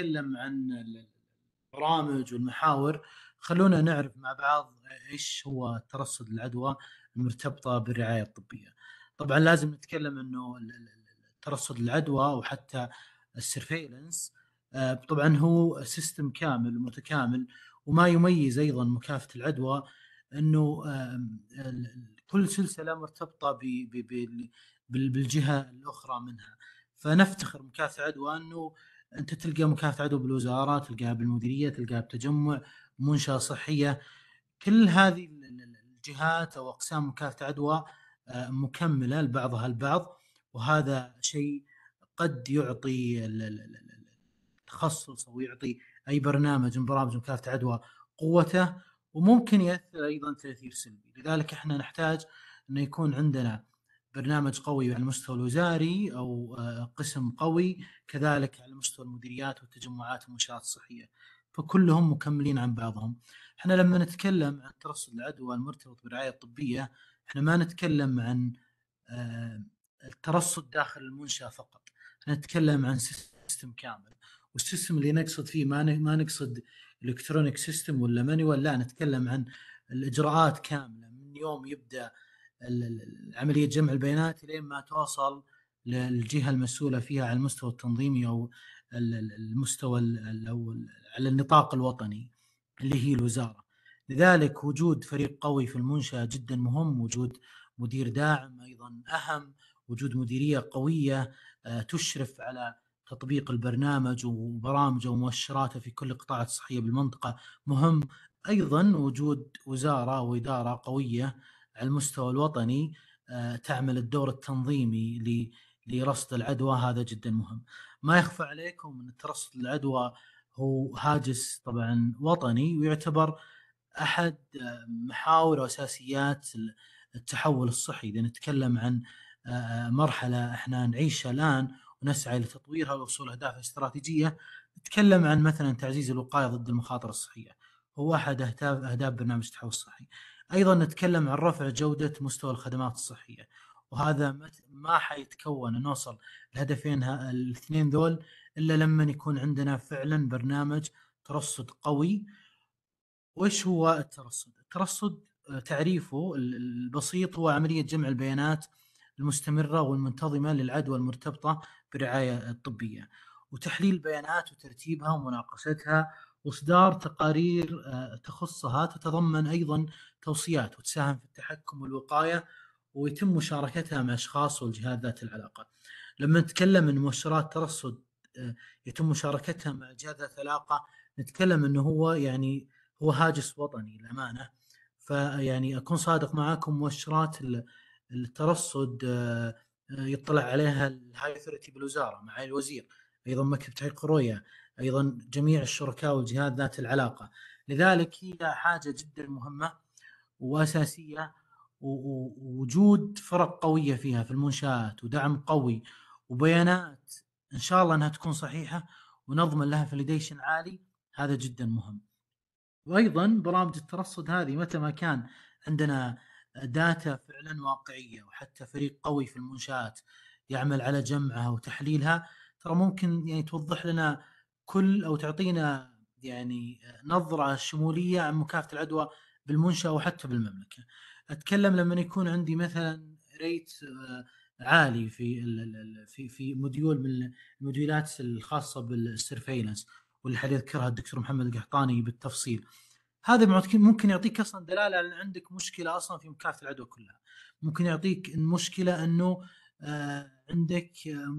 نتكلم عن البرامج والمحاور خلونا نعرف مع بعض ايش هو ترصد العدوى المرتبطه بالرعايه الطبيه. طبعا لازم نتكلم انه ترصد العدوى وحتى السرفيلنس آه، طبعا هو سيستم كامل ومتكامل وما يميز ايضا مكافاه العدوى انه كل سلسله مرتبطه بالجهه الاخرى منها فنفتخر مكافاه العدوى انه انت تلقى مكافاه عدو بالوزاره تلقاها بالمديريه تلقاها بتجمع منشاه صحيه كل هذه الجهات او اقسام مكافاه عدوى آه، مكمله لبعضها البعض وهذا شيء قد يعطي التخصص او يعطي اي برنامج من برامج مكافاه عدوى قوته وممكن ياثر ايضا تاثير سلبي لذلك احنا نحتاج انه يكون عندنا برنامج قوي على المستوى الوزاري او آه، قسم قوي كذلك على مستوى المديريات والتجمعات والمنشات الصحيه فكلهم مكملين عن بعضهم احنا لما نتكلم عن ترصد العدوى المرتبط بالرعايه الطبيه احنا ما نتكلم عن آه، الترصد داخل المنشاه فقط احنا نتكلم عن سيستم كامل والسيستم اللي نقصد فيه ما ما نقصد الكترونيك سيستم ولا مانيوال لا نتكلم عن الاجراءات كامله من يوم يبدا عمليه جمع البيانات لين ما توصل للجهه المسؤوله فيها على المستوى التنظيمي او المستوى او على النطاق الوطني اللي هي الوزاره. لذلك وجود فريق قوي في المنشاه جدا مهم، وجود مدير داعم ايضا اهم، وجود مديريه قويه آه، تشرف على تطبيق البرنامج وبرامجه ومؤشراته في كل القطاعات الصحيه بالمنطقه مهم، ايضا وجود وزاره واداره قويه على المستوى الوطني آه، تعمل الدور التنظيمي لرصد العدوى هذا جدا مهم ما يخفى عليكم ان ترصد العدوى هو هاجس طبعا وطني ويعتبر احد آه، محاور واساسيات التحول الصحي اذا نتكلم عن آه، مرحله احنا نعيشها الان ونسعى لتطويرها ووصول اهداف استراتيجيه نتكلم عن مثلا تعزيز الوقايه ضد المخاطر الصحيه هو احد اهداف اهداف برنامج التحول الصحي ايضا نتكلم عن رفع جوده مستوى الخدمات الصحيه وهذا ما حيتكون نوصل الهدفين الاثنين ذول الا لما يكون عندنا فعلا برنامج ترصد قوي وايش هو الترصد؟ الترصد آه، تعريفه البسيط هو عمليه جمع البيانات المستمره والمنتظمه للعدوى المرتبطه بالرعايه الطبيه وتحليل البيانات وترتيبها ومناقشتها واصدار تقارير آه، تخصها تتضمن ايضا توصيات وتساهم في التحكم والوقايه ويتم مشاركتها مع اشخاص والجهات ذات العلاقه. لما نتكلم عن مؤشرات ترصد آه، يتم مشاركتها مع الجهات ذات العلاقه نتكلم انه هو يعني هو هاجس وطني للامانه فيعني اكون صادق معاكم مؤشرات الترصد آه، يطلع عليها الهاي اثورتي بالوزاره مع الوزير ايضا مكتب تحقيق رؤيه ايضا جميع الشركاء والجهات ذات العلاقه لذلك هي حاجه جدا مهمه واساسيه ووجود فرق قويه فيها في المنشات ودعم قوي وبيانات ان شاء الله انها تكون صحيحه ونضمن لها فاليديشن عالي هذا جدا مهم. وايضا برامج الترصد هذه متى ما كان عندنا داتا فعلا واقعيه وحتى فريق قوي في المنشات يعمل على جمعها وتحليلها ترى ممكن يعني توضح لنا كل او تعطينا يعني نظره شموليه عن مكافاه العدوى بالمنشاه وحتى بالمملكه. اتكلم لما يكون عندي مثلا ريت آه، عالي في في في موديول من الموديولات الخاصه بالسرفيلنس واللي حد يذكرها الدكتور محمد القحطاني بالتفصيل. هذا ممكن يعطيك اصلا دلاله ان عندك مشكله اصلا في مكافاه العدوى كلها. ممكن يعطيك آه، آه، مشكله انه عندك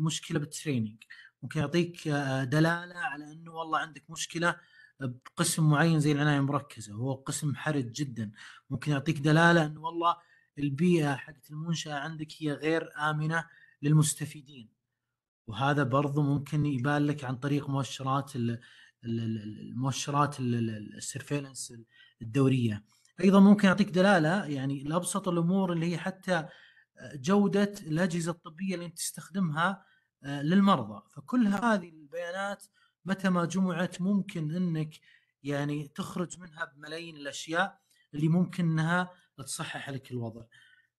مشكله بالتريننج ممكن يعطيك آه، دلاله على انه والله عندك مشكله بقسم معين زي العنايه المركزه وهو قسم حرج جدا ممكن يعطيك دلاله انه والله البيئه حقت المنشاه عندك هي غير امنه للمستفيدين وهذا برضو ممكن يبان لك عن طريق مؤشرات المؤشرات السرفيلنس الدوريه ايضا ممكن يعطيك دلاله يعني لابسط الامور اللي هي حتى آه، جوده الاجهزه الطبيه اللي انت تستخدمها آه، للمرضى فكل هذه البيانات متى ما جمعت ممكن انك يعني تخرج منها بملايين الاشياء اللي ممكن انها تصحح لك الوضع.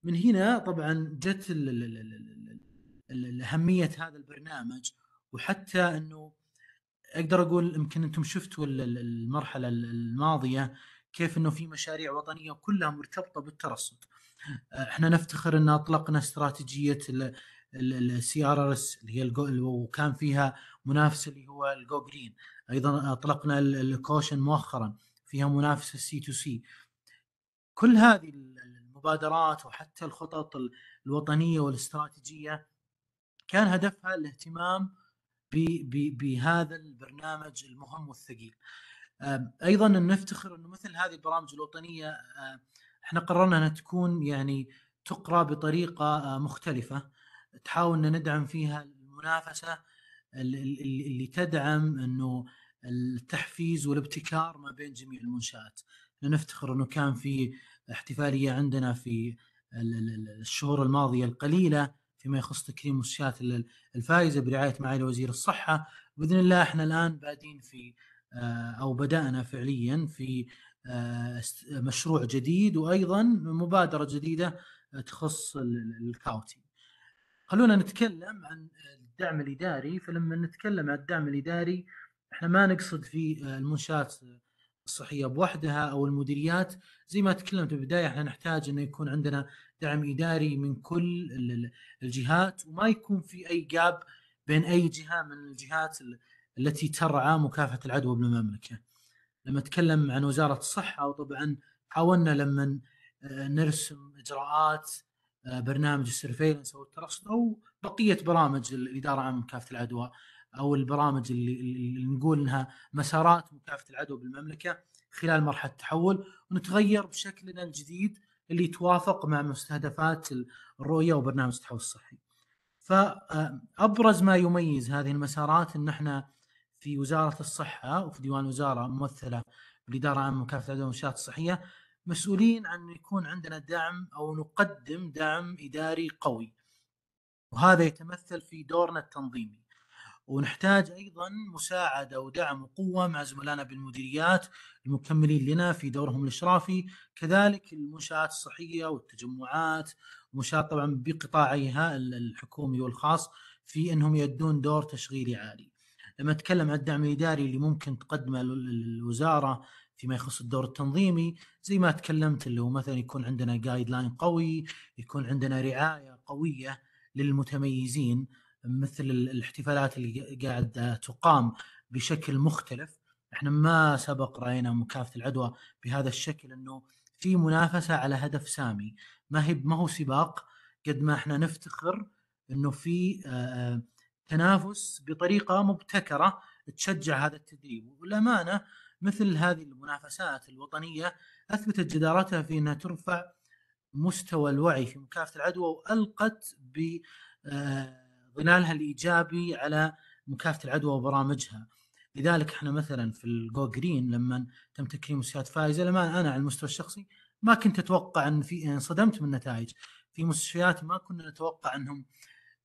من هنا طبعا جت اهميه هذا البرنامج وحتى انه اقدر اقول يمكن انتم شفتوا المرحله الماضيه كيف انه في مشاريع وطنيه كلها مرتبطه بالترصد. آه، احنا نفتخر ان اطلقنا استراتيجيه السي ار ار اس اللي هي وكان فيها منافس اللي هو الجو جرين ايضا اطلقنا الكوشن مؤخرا فيها منافسه سي تو سي كل هذه المبادرات وحتى الخطط الوطنيه والاستراتيجيه كان هدفها الاهتمام بهذا البرنامج المهم والثقيل ايضا نفتخر انه مثل هذه البرامج الوطنيه آه، احنا قررنا انها تكون يعني تقرا بطريقه آه، مختلفه تحاول ان ندعم فيها المنافسه اللي, اللي تدعم انه التحفيز والابتكار ما بين جميع المنشات نفتخر انه كان في احتفاليه عندنا في الشهور الماضيه القليله فيما يخص تكريم المنشات الفائزه برعايه معالي وزير الصحه باذن الله احنا الان بادين في آه، او بدانا فعليا في آه، مشروع جديد وايضا مبادره جديده تخص الكاوتي خلونا نتكلم عن الدعم الاداري فلما نتكلم عن الدعم الاداري احنا ما نقصد في آه، المنشات الصحيه بوحدها او المديريات زي ما تكلمت في البدايه احنا نحتاج انه يكون عندنا دعم اداري من كل الجهات وما يكون في اي جاب بين اي جهه من الجهات التي ترعى مكافحه العدوى بالمملكه. لما اتكلم عن وزاره الصحه وطبعا حاولنا لما آه، نرسم اجراءات آه، برنامج السرفيلنس او الترصد او بقيه برامج الاداره عن مكافحه العدوى او البرامج اللي, اللي نقول انها مسارات مكافحه العدوى بالمملكه خلال مرحله التحول ونتغير بشكلنا الجديد اللي يتوافق مع مستهدفات الرؤيه وبرنامج التحول الصحي. فابرز آه، ما يميز هذه المسارات ان احنا في وزاره الصحه وفي ديوان وزاره ممثله بالاداره العامه مكافحه العدوى والمنشات الصحيه مسؤولين عن يكون عندنا دعم او نقدم دعم اداري قوي وهذا يتمثل في دورنا التنظيمي ونحتاج ايضا مساعده ودعم وقوه مع زملائنا بالمديريات المكملين لنا في دورهم الاشرافي كذلك المنشات الصحيه والتجمعات ومنشات طبعا بقطاعيها الحكومي والخاص في انهم يؤدون دور تشغيلي عالي. لما اتكلم عن الدعم الاداري اللي ممكن تقدمه الوزاره فيما يخص الدور التنظيمي زي ما تكلمت اللي هو مثلا يكون عندنا جايد لاين قوي يكون عندنا رعايه قويه للمتميزين مثل الاحتفالات اللي قاعد تقام بشكل مختلف احنا ما سبق راينا مكافاه العدوى بهذا الشكل انه في منافسه على هدف سامي ما هي ما هو سباق قد ما احنا نفتخر انه في آه، آه، تنافس بطريقه مبتكره تشجع هذا التدريب والامانه مثل هذه المنافسات الوطنيه اثبتت جدارتها في انها ترفع مستوى الوعي في مكافحه العدوى والقت بظلالها آه، الايجابي على مكافحه العدوى وبرامجها. لذلك احنا مثلا في الجو جرين لما تم تكريم مستشفيات فائزه لما انا على المستوى الشخصي ما كنت اتوقع ان في انصدمت من النتائج في مستشفيات ما كنا نتوقع انهم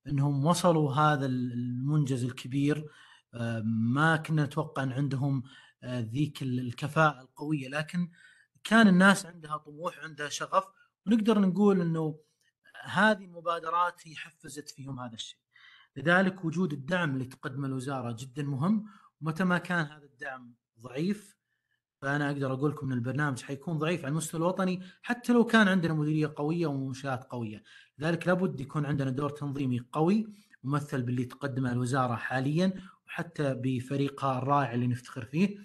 انهم وصلوا هذا المنجز الكبير آه، ما كنا نتوقع ان عندهم آه، ذيك الكفاءه القويه لكن كان الناس عندها طموح عندها شغف ونقدر نقول انه هذه المبادرات هي حفزت فيهم هذا الشيء لذلك وجود الدعم اللي تقدمه الوزاره جدا مهم ومتى ما كان هذا الدعم ضعيف فانا اقدر اقول لكم ان البرنامج حيكون ضعيف على المستوى الوطني حتى لو كان عندنا مديريه قويه ومنشات قويه لذلك لابد يكون عندنا دور تنظيمي قوي ممثل باللي تقدمه الوزاره حاليا وحتى بفريقها الرائع اللي نفتخر فيه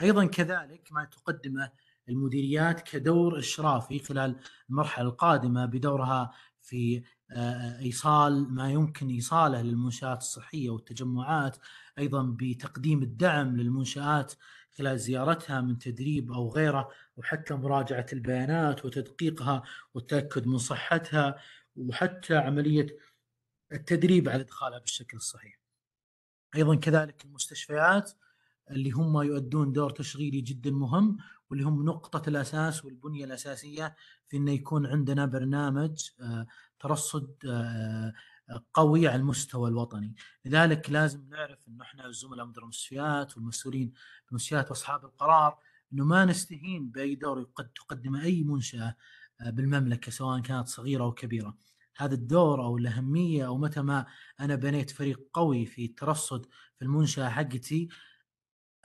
ايضا كذلك ما تقدمه المديريات كدور اشرافي خلال المرحله القادمه بدورها في آه، ايصال ما يمكن ايصاله للمنشات الصحيه والتجمعات ايضا بتقديم الدعم للمنشات خلال زيارتها من تدريب او غيره وحتى مراجعه البيانات وتدقيقها والتاكد من صحتها وحتى عمليه التدريب على ادخالها بالشكل الصحيح. ايضا كذلك المستشفيات اللي هم يؤدون دور تشغيلي جدا مهم واللي هم نقطة الأساس والبنية الأساسية في أنه يكون عندنا برنامج آه، ترصد آه، قوي على المستوى الوطني لذلك لازم نعرف أنه إحنا الزملاء مدراء المستشفيات والمسؤولين المستشفيات وأصحاب القرار أنه ما نستهين بأي دور تقدمه أي منشأة آه، بالمملكة سواء كانت صغيرة أو كبيرة هذا الدور او الاهميه او متى ما انا بنيت فريق قوي في الترصد في المنشاه حقتي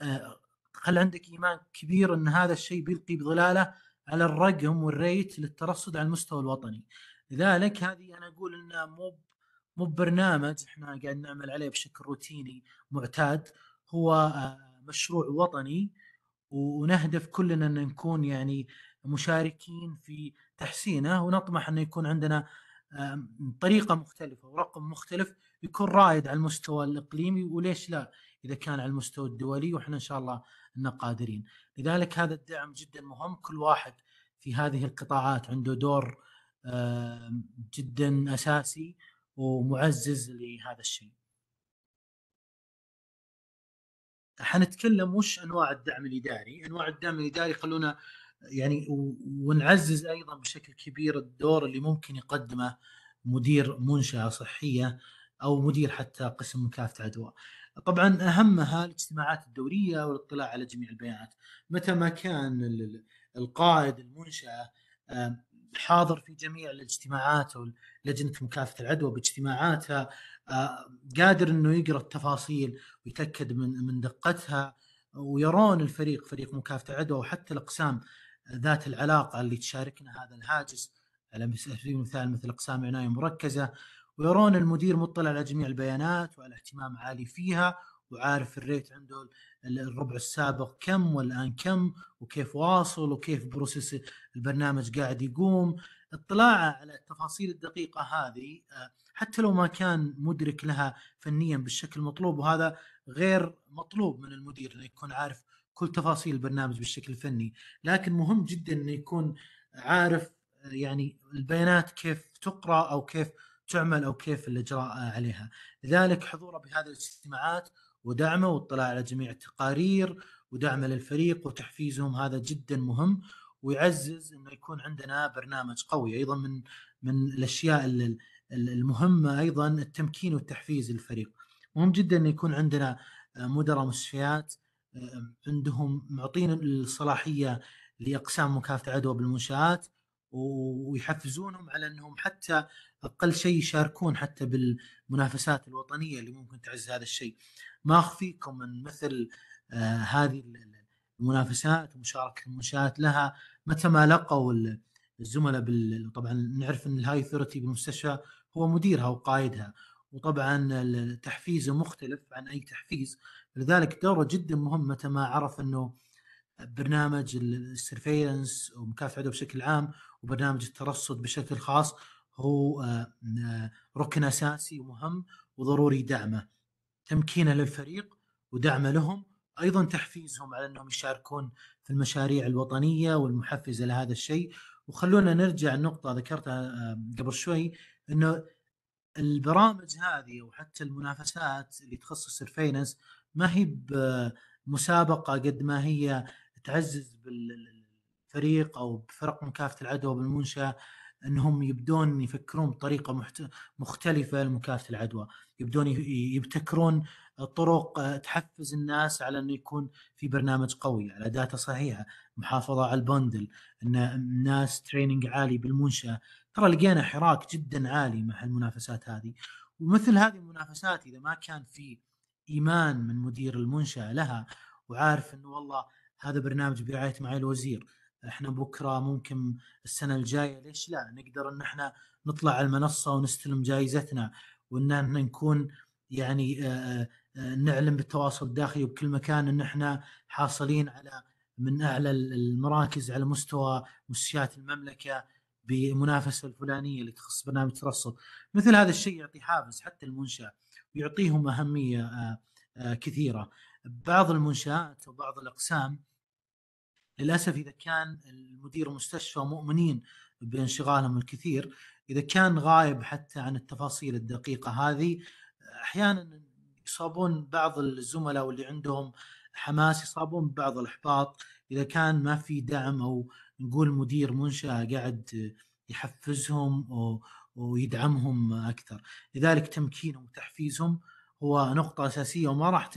آه، خل عندك ايمان كبير ان هذا الشيء بيلقي بظلاله على الرقم والريت للترصد على المستوى الوطني لذلك هذه انا اقول انه مو مو برنامج احنا قاعد نعمل عليه بشكل روتيني معتاد هو آه، مشروع وطني ونهدف كلنا ان نكون يعني مشاركين في تحسينه ونطمح انه يكون عندنا طريقه مختلفه ورقم مختلف يكون رائد على المستوى الاقليمي وليش لا اذا كان على المستوى الدولي واحنا ان شاء الله ان قادرين لذلك هذا الدعم جدا مهم كل واحد في هذه القطاعات عنده دور جدا اساسي ومعزز لهذا الشيء حنتكلم وش انواع الدعم الاداري انواع الدعم الاداري خلونا يعني ونعزز ايضا بشكل كبير الدور اللي ممكن يقدمه مدير منشاه صحيه او مدير حتى قسم مكافحه عدوى طبعا اهمها الاجتماعات الدوريه والاطلاع على جميع البيانات متى ما كان القائد المنشاه حاضر في جميع الاجتماعات او لجنه مكافحه العدوى باجتماعاتها آه، قادر انه يقرا التفاصيل ويتاكد من من دقتها ويرون الفريق فريق مكافحه العدوى وحتى الاقسام ذات العلاقه اللي تشاركنا هذا الهاجس على سبيل المثال مثل اقسام عنايه مركزه ويرون المدير مطلع على جميع البيانات وعلى اهتمام عالي فيها وعارف الريت عنده الربع السابق كم والان كم وكيف واصل وكيف بروسيس البرنامج قاعد يقوم اطلاعه على التفاصيل الدقيقه هذه آه، حتى لو ما كان مدرك لها فنيا بالشكل المطلوب وهذا غير مطلوب من المدير انه يكون عارف كل تفاصيل البرنامج بالشكل الفني لكن مهم جدا انه يكون عارف آه، يعني البيانات كيف تقرا او كيف تعمل او كيف الاجراء عليها لذلك حضوره بهذه الاجتماعات ودعمه والاطلاع على جميع التقارير ودعمه للفريق وتحفيزهم هذا جدا مهم ويعزز انه يكون عندنا برنامج قوي ايضا من من الاشياء المهمه ايضا التمكين والتحفيز للفريق مهم جدا انه يكون عندنا مدراء مستشفيات عندهم معطين الصلاحيه لاقسام مكافحه العدوى بالمنشات ويحفزونهم على انهم حتى اقل شيء يشاركون حتى بالمنافسات الوطنيه اللي ممكن تعز هذا الشيء ما اخفيكم ان مثل آه هذه المنافسات ومشاركه المنشات لها متى ما لقوا الزملاء طبعا نعرف ان الهاي ثورتي بالمستشفى هو مديرها وقائدها وطبعا تحفيزه مختلف عن اي تحفيز لذلك دوره جدا مهم متى ما عرف انه برنامج السرفيلنس ومكافحه بشكل عام وبرنامج الترصد بشكل خاص هو آه، ركن اساسي ومهم وضروري دعمه تمكينه للفريق ودعمه لهم ايضا تحفيزهم على انهم يشاركون في المشاريع الوطنيه والمحفزه لهذا الشيء وخلونا نرجع النقطه ذكرتها آه، قبل شوي انه البرامج هذه وحتى المنافسات اللي تخص السرفينس ما هي بمسابقه آه، قد ما هي تعزز بالفريق او بفرق مكافحه العدوى بالمنشاه انهم يبدون يفكرون بطريقه محت... مختلفه لمكافحه العدوى، يبدون يبتكرون طرق آه، تحفز الناس على انه يكون في برنامج قوي، على داتا صحيحه، محافظه على البندل، ان الناس تريننج عالي بالمنشاه، ترى لقينا حراك جدا عالي مع المنافسات هذه، ومثل هذه المنافسات اذا ما كان في ايمان من مدير المنشاه لها وعارف انه والله هذا برنامج برعايه معالي الوزير، احنا بكره ممكن السنه الجايه ليش لا نقدر ان احنا نطلع على المنصه ونستلم جائزتنا وان احنا نكون يعني نعلم نعلن بالتواصل الداخلي وبكل مكان ان احنا حاصلين على من اعلى المراكز على مستوى مستشفيات المملكه بمنافسه الفلانيه اللي تخص برنامج الترصد مثل هذا الشيء يعطي حافز حتى المنشا ويعطيهم اهميه كثيره بعض المنشات وبعض الاقسام للاسف اذا كان المدير المستشفى مؤمنين بانشغالهم الكثير اذا كان غايب حتى عن التفاصيل الدقيقه هذه احيانا يصابون بعض الزملاء واللي عندهم حماس يصابون ببعض الاحباط اذا كان ما في دعم او نقول مدير منشاه قاعد يحفزهم ويدعمهم اكثر لذلك تمكينهم وتحفيزهم هو نقطه اساسيه وما راح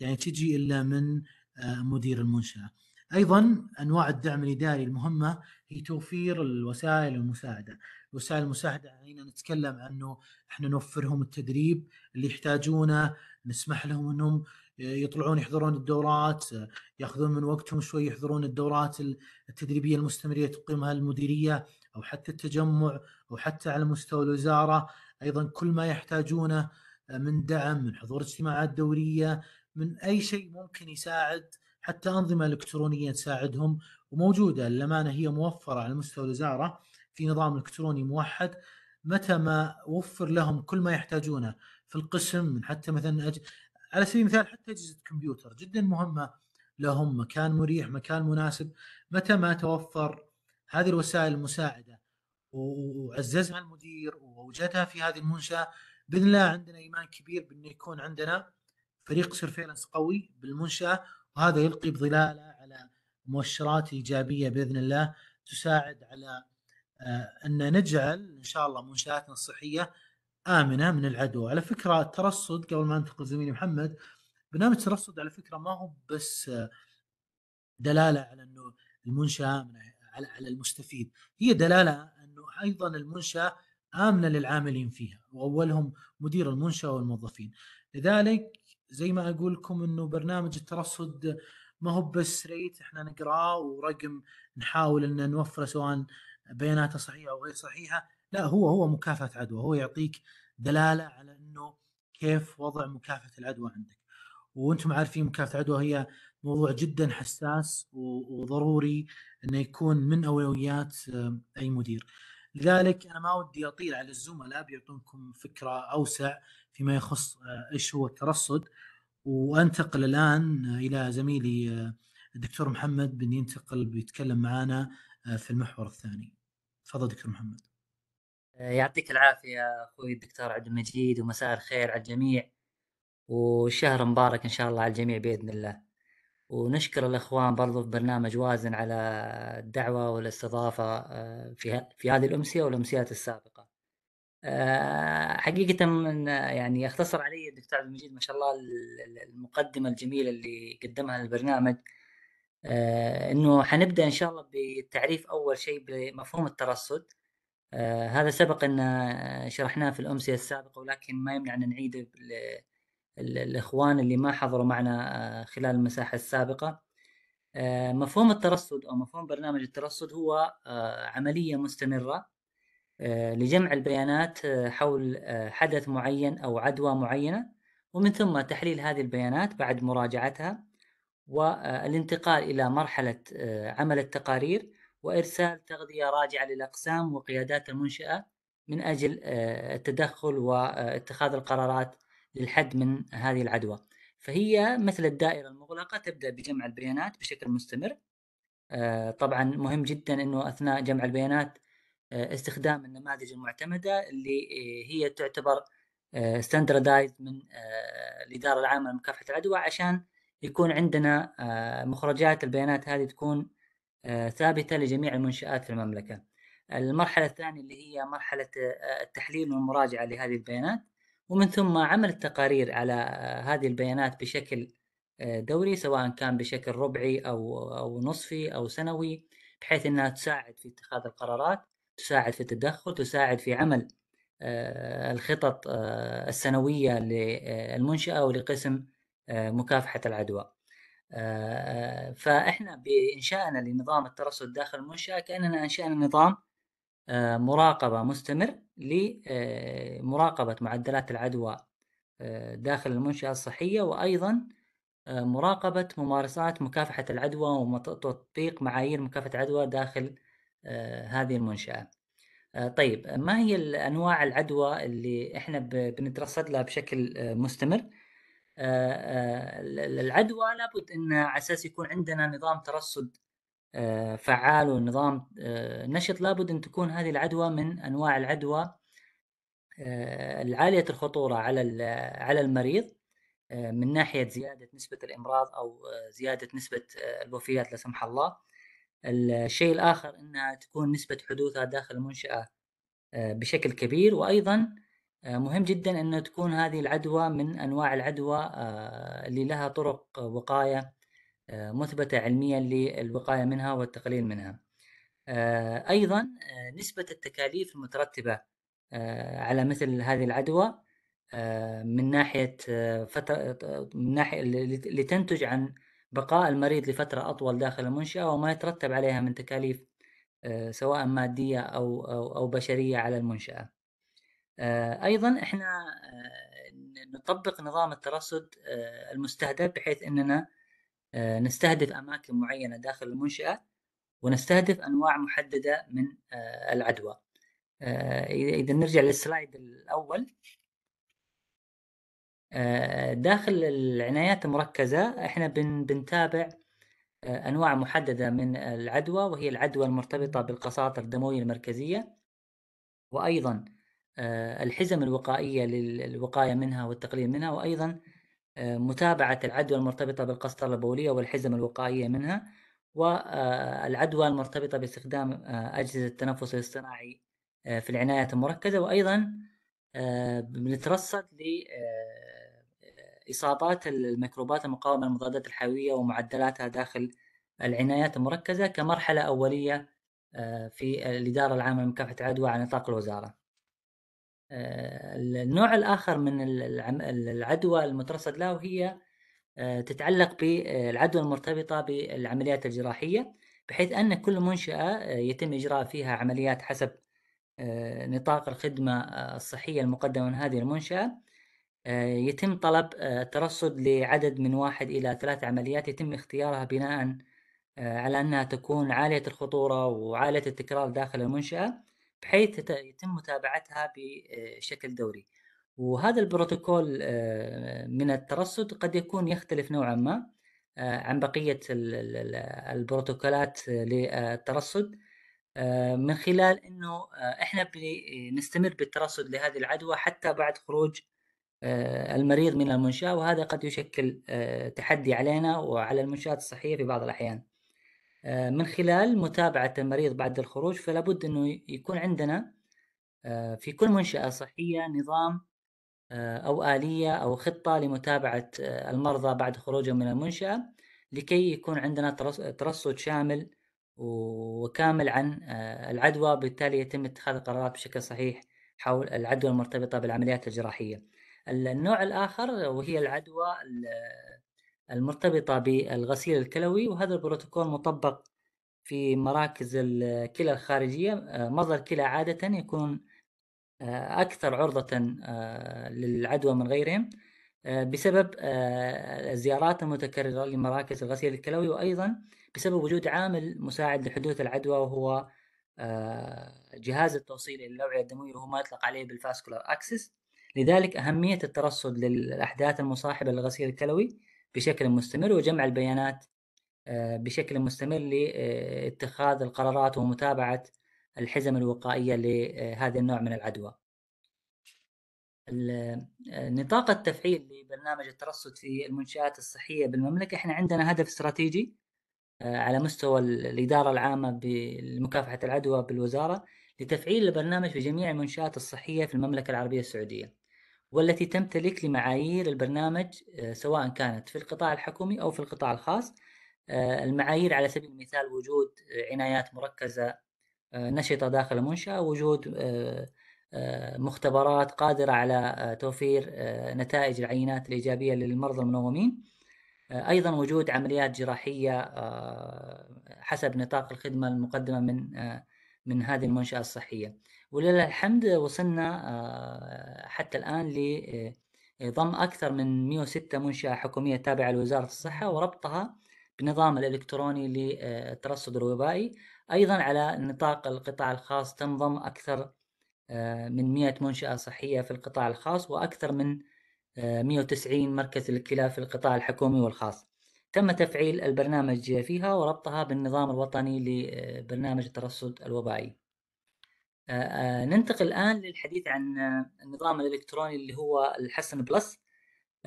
يعني تجي الا من آه، مدير المنشاه ايضا انواع الدعم الاداري المهمه هي توفير الوسائل المساعده، وسائل المساعده هنا نتكلم انه احنا نوفرهم التدريب اللي يحتاجونه، نسمح لهم انهم يطلعون يحضرون الدورات، ياخذون من وقتهم شوي يحضرون الدورات التدريبيه المستمريه تقيمها المديريه او حتى التجمع او حتى على مستوى الوزاره، ايضا كل ما يحتاجونه من دعم من حضور اجتماعات دوريه من اي شيء ممكن يساعد حتى أنظمة إلكترونية تساعدهم وموجودة للأمانة هي موفرة على مستوى الوزارة في نظام إلكتروني موحد متى ما وفر لهم كل ما يحتاجونه في القسم حتى مثلا أج... على سبيل المثال حتى أجهزة الكمبيوتر جدا مهمة لهم مكان مريح مكان مناسب متى ما توفر هذه الوسائل المساعدة وعززها المدير ووجدها في هذه المنشأة باذن الله عندنا ايمان كبير بانه يكون عندنا فريق سيرفيلنس قوي بالمنشاه وهذا يلقي بظلاله على مؤشرات ايجابيه باذن الله تساعد على آه، ان نجعل ان شاء الله منشاتنا الصحيه امنه من العدوى، على فكره الترصد قبل ما انتقل زميلي محمد برنامج الترصد على فكره ما هو بس آه، دلاله على انه المنشاه امنه على المستفيد، هي دلاله انه ايضا المنشاه امنه للعاملين فيها واولهم مدير المنشاه والموظفين. لذلك زي ما اقول لكم انه برنامج الترصد ما هو بس ريت احنا نقراه ورقم نحاول ان نوفره سواء بياناته صحيحه او غير صحيحه لا هو هو مكافاه عدوى هو يعطيك دلاله على انه كيف وضع مكافاه العدوى عندك وانتم عارفين مكافاه العدوى هي موضوع جدا حساس وضروري انه يكون من اولويات اي مدير. لذلك انا ما ودي اطيل على الزملاء بيعطونكم فكره اوسع فيما يخص آه، ايش هو الترصد وانتقل الان آه، الى زميلي آه، الدكتور محمد بن ينتقل بيتكلم معنا في المحور الثاني تفضل دكتور محمد يعطيك العافية أخوي الدكتور عبد المجيد ومساء الخير على الجميع وشهر مبارك إن شاء الله على الجميع بإذن الله ونشكر الأخوان برضو في برنامج وازن على الدعوة والاستضافة آه، في, في هذه الأمسية والأمسيات السابقة آه، حقيقة من يعني يختصر علي الدكتور عبد المجيد ما شاء الله المقدمة الجميلة اللي قدمها للبرنامج آه، انه حنبدا ان شاء الله بالتعريف اول شيء بمفهوم الترصد هذا سبق ان شرحناه في الامسيه السابقه ولكن ما يمنع ان نعيده الاخوان اللي ما حضروا معنا آه، خلال المساحه السابقه آه، مفهوم الترصد او مفهوم برنامج الترصد هو آه، عمليه مستمره لجمع البيانات حول حدث معين او عدوى معينه ومن ثم تحليل هذه البيانات بعد مراجعتها والانتقال الى مرحله عمل التقارير وارسال تغذيه راجعه للاقسام وقيادات المنشاه من اجل التدخل واتخاذ القرارات للحد من هذه العدوى فهي مثل الدائرة المغلقة تبدأ بجمع البيانات بشكل مستمر آه، طبعا مهم جدا أنه أثناء جمع البيانات آه، استخدام النماذج المعتمدة اللي آه، هي تعتبر ستاندردايز من الإدارة العامة لمكافحة العدوى عشان يكون عندنا مخرجات البيانات هذه تكون ثابتة لجميع المنشآت في المملكة المرحلة الثانية اللي هي مرحلة التحليل والمراجعة لهذه البيانات ومن ثم عمل التقارير على آه، هذه البيانات بشكل آه، دوري سواء كان بشكل ربعي او او نصفي او سنوي بحيث انها تساعد في اتخاذ القرارات، تساعد في التدخل، تساعد في عمل آه، الخطط السنويه للمنشاه ولقسم مكافحه العدوى. فاحنا بانشائنا لنظام الترصد داخل المنشاه كاننا انشانا نظام آه، مراقبة مستمر لمراقبة آه، معدلات العدوى آه، داخل المنشأة الصحية وأيضا مراقبة ممارسات مكافحة العدوى وتطبيق معايير مكافحة العدوى داخل هذه المنشأة طيب ما هي الأنواع العدوى اللي إحنا بنترصد لها بشكل مستمر العدوى لابد أن على أساس يكون عندنا نظام ترصد آه، فعال ونظام آه، نشط لابد ان تكون هذه العدوى من انواع العدوى العالية آه، الخطورة على على المريض من ناحية زيادة نسبة الإمراض أو زيادة نسبة الوفيات لا سمح الله الشيء الآخر أنها تكون نسبة حدوثها داخل المنشأة بشكل كبير وأيضا مهم جدا أن تكون هذه العدوى من أنواع العدوى اللي لها طرق وقاية آه، مثبتة علميا للوقاية منها والتقليل منها آه، أيضا آه، نسبة التكاليف المترتبة على مثل هذه العدوى من ناحية فترة من ناحية لتنتج عن بقاء المريض لفترة أطول داخل المنشأة وما يترتب عليها من تكاليف سواء مادية أو أو, أو بشرية على المنشأة. أيضا إحنا نطبق نظام الترصد المستهدف بحيث أننا آه، نستهدف اماكن معينه داخل المنشاه ونستهدف انواع محدده من آه، العدوى آه، اذا نرجع للسلايد الاول داخل العنايات المركزه احنا بنتابع انواع محدده من العدوى وهي العدوى المرتبطه بالقساطر الدمويه المركزيه وايضا الحزم الوقائيه للوقايه منها والتقليل منها وايضا آه، متابعة العدوى المرتبطة بالقسطرة البولية والحزم الوقائية منها والعدوى آه، المرتبطة باستخدام آه، أجهزة التنفس الاصطناعي في العناية المركزة وأيضا بنترصد لإصابات الميكروبات المقاومة للمضادات الحيوية ومعدلاتها داخل العنايات المركزة كمرحلة أولية في الإدارة العامة لمكافحة العدوى على نطاق الوزارة. آه، النوع الآخر من العدوى المترصد له هي آه، تتعلق بالعدوى آه، المرتبطة بالعمليات الجراحية بحيث أن كل منشأة يتم إجراء فيها عمليات حسب نطاق الخدمة الصحية المقدمة من هذه المنشأة يتم طلب ترصد لعدد من واحد إلى ثلاث عمليات يتم اختيارها بناء على أنها تكون عالية الخطورة وعالية التكرار داخل المنشأة بحيث يتم متابعتها بشكل دوري وهذا البروتوكول آه، من الترصد قد يكون يختلف نوعا ما آه، عن بقية البروتوكولات للترصد آه، من خلال انه احنا بنستمر بالترصد لهذه العدوى حتى بعد خروج المريض من المنشاه وهذا قد يشكل تحدي علينا وعلى المنشات الصحيه في بعض الاحيان. آه، من خلال متابعة المريض بعد الخروج فلا بد أنه يكون عندنا آه، في كل منشأة صحية نظام آه، أو آلية أو خطة لمتابعة المرضى بعد خروجهم من المنشأة لكي يكون عندنا ترصد شامل وكامل عن العدوى بالتالي يتم اتخاذ القرارات بشكل صحيح حول العدوى المرتبطة بالعمليات الجراحية النوع الآخر وهي العدوى المرتبطة بالغسيل الكلوي وهذا البروتوكول مطبق في مراكز الكلى الخارجية آه، مرضى الكلى عادة يكون آه، أكثر عرضة آه، للعدوى من غيرهم بسبب الزيارات المتكررة لمراكز الغسيل الكلوي وأيضا بسبب وجود عامل مساعد لحدوث العدوى وهو جهاز التوصيل إلى الأوعية الدموية وهو ما يطلق عليه بالفاسكولار أكسس لذلك أهمية الترصد للأحداث المصاحبة للغسيل الكلوي بشكل مستمر وجمع البيانات آه، بشكل مستمر لاتخاذ آه، القرارات ومتابعة الحزم الوقائية لهذا آه، النوع من العدوى نطاق التفعيل لبرنامج الترصد في المنشآت الصحية بالمملكة احنا عندنا هدف استراتيجي على مستوى الإدارة العامة بمكافحة العدوى بالوزارة لتفعيل البرنامج في جميع المنشآت الصحية في المملكة العربية السعودية والتي تمتلك لمعايير البرنامج آه، سواء كانت في القطاع الحكومي او في القطاع الخاص آه، المعايير على سبيل المثال وجود آه، عنايات مركزه نشطه داخل المنشاه وجود مختبرات قادره على توفير نتائج العينات الايجابيه للمرضى المنومين ايضا وجود عمليات جراحيه حسب نطاق الخدمه المقدمه من من هذه المنشاه الصحيه. ولله الحمد وصلنا آه، حتى الآن لضم آه، أكثر من 106 منشأة حكومية تابعة لوزارة الصحة وربطها بالنظام الإلكتروني للترصد آه، الوبائي أيضا على نطاق القطاع الخاص تم ضم أكثر من 100 منشأة صحية في القطاع الخاص وأكثر من 190 مركز للكلى في القطاع الحكومي والخاص تم تفعيل البرنامج فيها وربطها بالنظام الوطني لبرنامج الترصد الوبائي آه، آه، ننتقل الآن للحديث عن آه، النظام الإلكتروني اللي هو الحسن بلس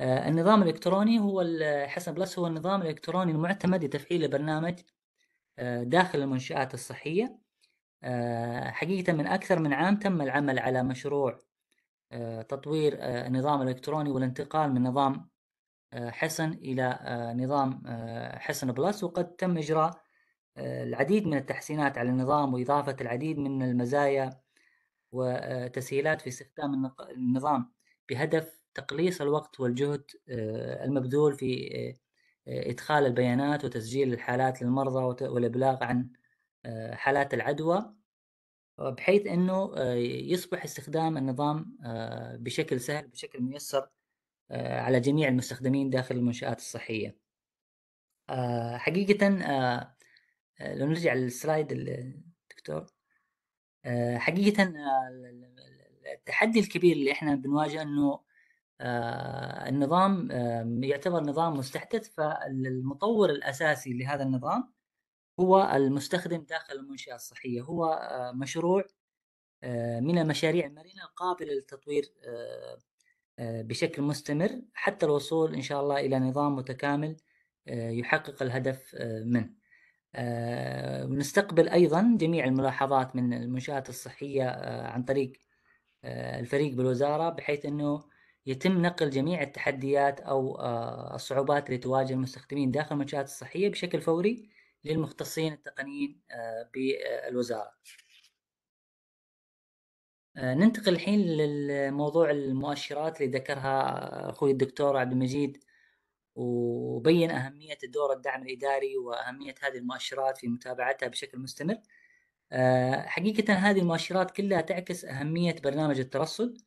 النظام الإلكتروني هو الحسن بلس هو النظام الإلكتروني المعتمد لتفعيل البرنامج داخل المنشآت الصحية حقيقة من أكثر من عام تم العمل على مشروع تطوير النظام الإلكتروني والانتقال من نظام حسن إلى نظام حسن بلس وقد تم إجراء العديد من التحسينات على النظام وإضافة العديد من المزايا وتسهيلات في استخدام النظام بهدف تقليص الوقت والجهد آه، المبذول في آه، إدخال البيانات وتسجيل الحالات للمرضى والإبلاغ عن آه، حالات العدوى بحيث أنه يصبح استخدام النظام بشكل سهل بشكل ميسر على جميع المستخدمين داخل المنشآت الصحية حقيقة آه، لو نرجع للسلايد الدكتور آه، حقيقة آه، التحدي الكبير اللي احنا بنواجهه انه النظام يعتبر نظام مستحدث فالمطور الاساسي لهذا النظام هو المستخدم داخل المنشاه الصحيه هو مشروع من المشاريع المرنه القابله للتطوير بشكل مستمر حتى الوصول ان شاء الله الى نظام متكامل يحقق الهدف منه آه، ونستقبل ايضا جميع الملاحظات من المنشات الصحيه آه، عن طريق آه، الفريق بالوزاره بحيث انه يتم نقل جميع التحديات او الصعوبات اللي تواجه المستخدمين داخل المنشات الصحيه بشكل فوري للمختصين التقنيين بالوزاره. ننتقل الحين للموضوع المؤشرات اللي ذكرها اخوي الدكتور عبد المجيد وبين أهمية دور الدعم الإداري وأهمية هذه المؤشرات في متابعتها بشكل مستمر آه، حقيقة هذه المؤشرات كلها تعكس أهمية برنامج الترصد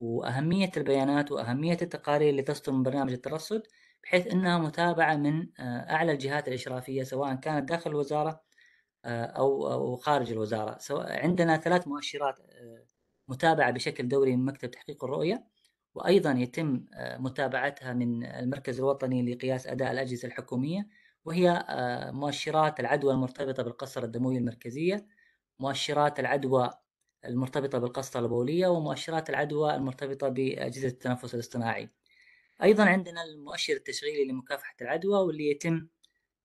وأهمية البيانات وأهمية التقارير اللي تصدر من برنامج الترصد بحيث أنها متابعة من آه، أعلى الجهات الإشرافية سواء كانت داخل الوزارة آه، أو أو خارج الوزارة سواء عندنا ثلاث مؤشرات متابعة بشكل دوري من مكتب تحقيق الرؤية وايضا يتم آه، متابعتها من المركز الوطني لقياس اداء الاجهزه الحكوميه وهي آه، مؤشرات العدوى المرتبطه بالقصر الدموي المركزيه مؤشرات العدوى المرتبطه بالقسطره البوليه ومؤشرات العدوى المرتبطه باجهزه التنفس الاصطناعي ايضا عندنا المؤشر التشغيلي لمكافحه العدوى واللي يتم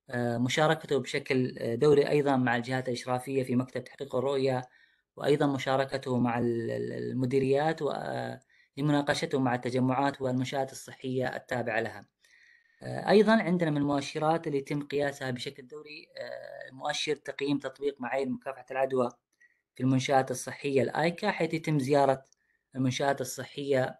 آه، مشاركته بشكل دوري ايضا مع الجهات الاشرافيه في مكتب تحقيق الرؤيه وايضا مشاركته مع المديريات و لمناقشته مع التجمعات والمنشآت الصحية التابعة لها آه، أيضا عندنا من المؤشرات اللي يتم قياسها بشكل دوري آه، مؤشر تقييم تطبيق معايير مكافحة العدوى في المنشآت الصحية الآيكا حيث يتم زيارة المنشآت الصحية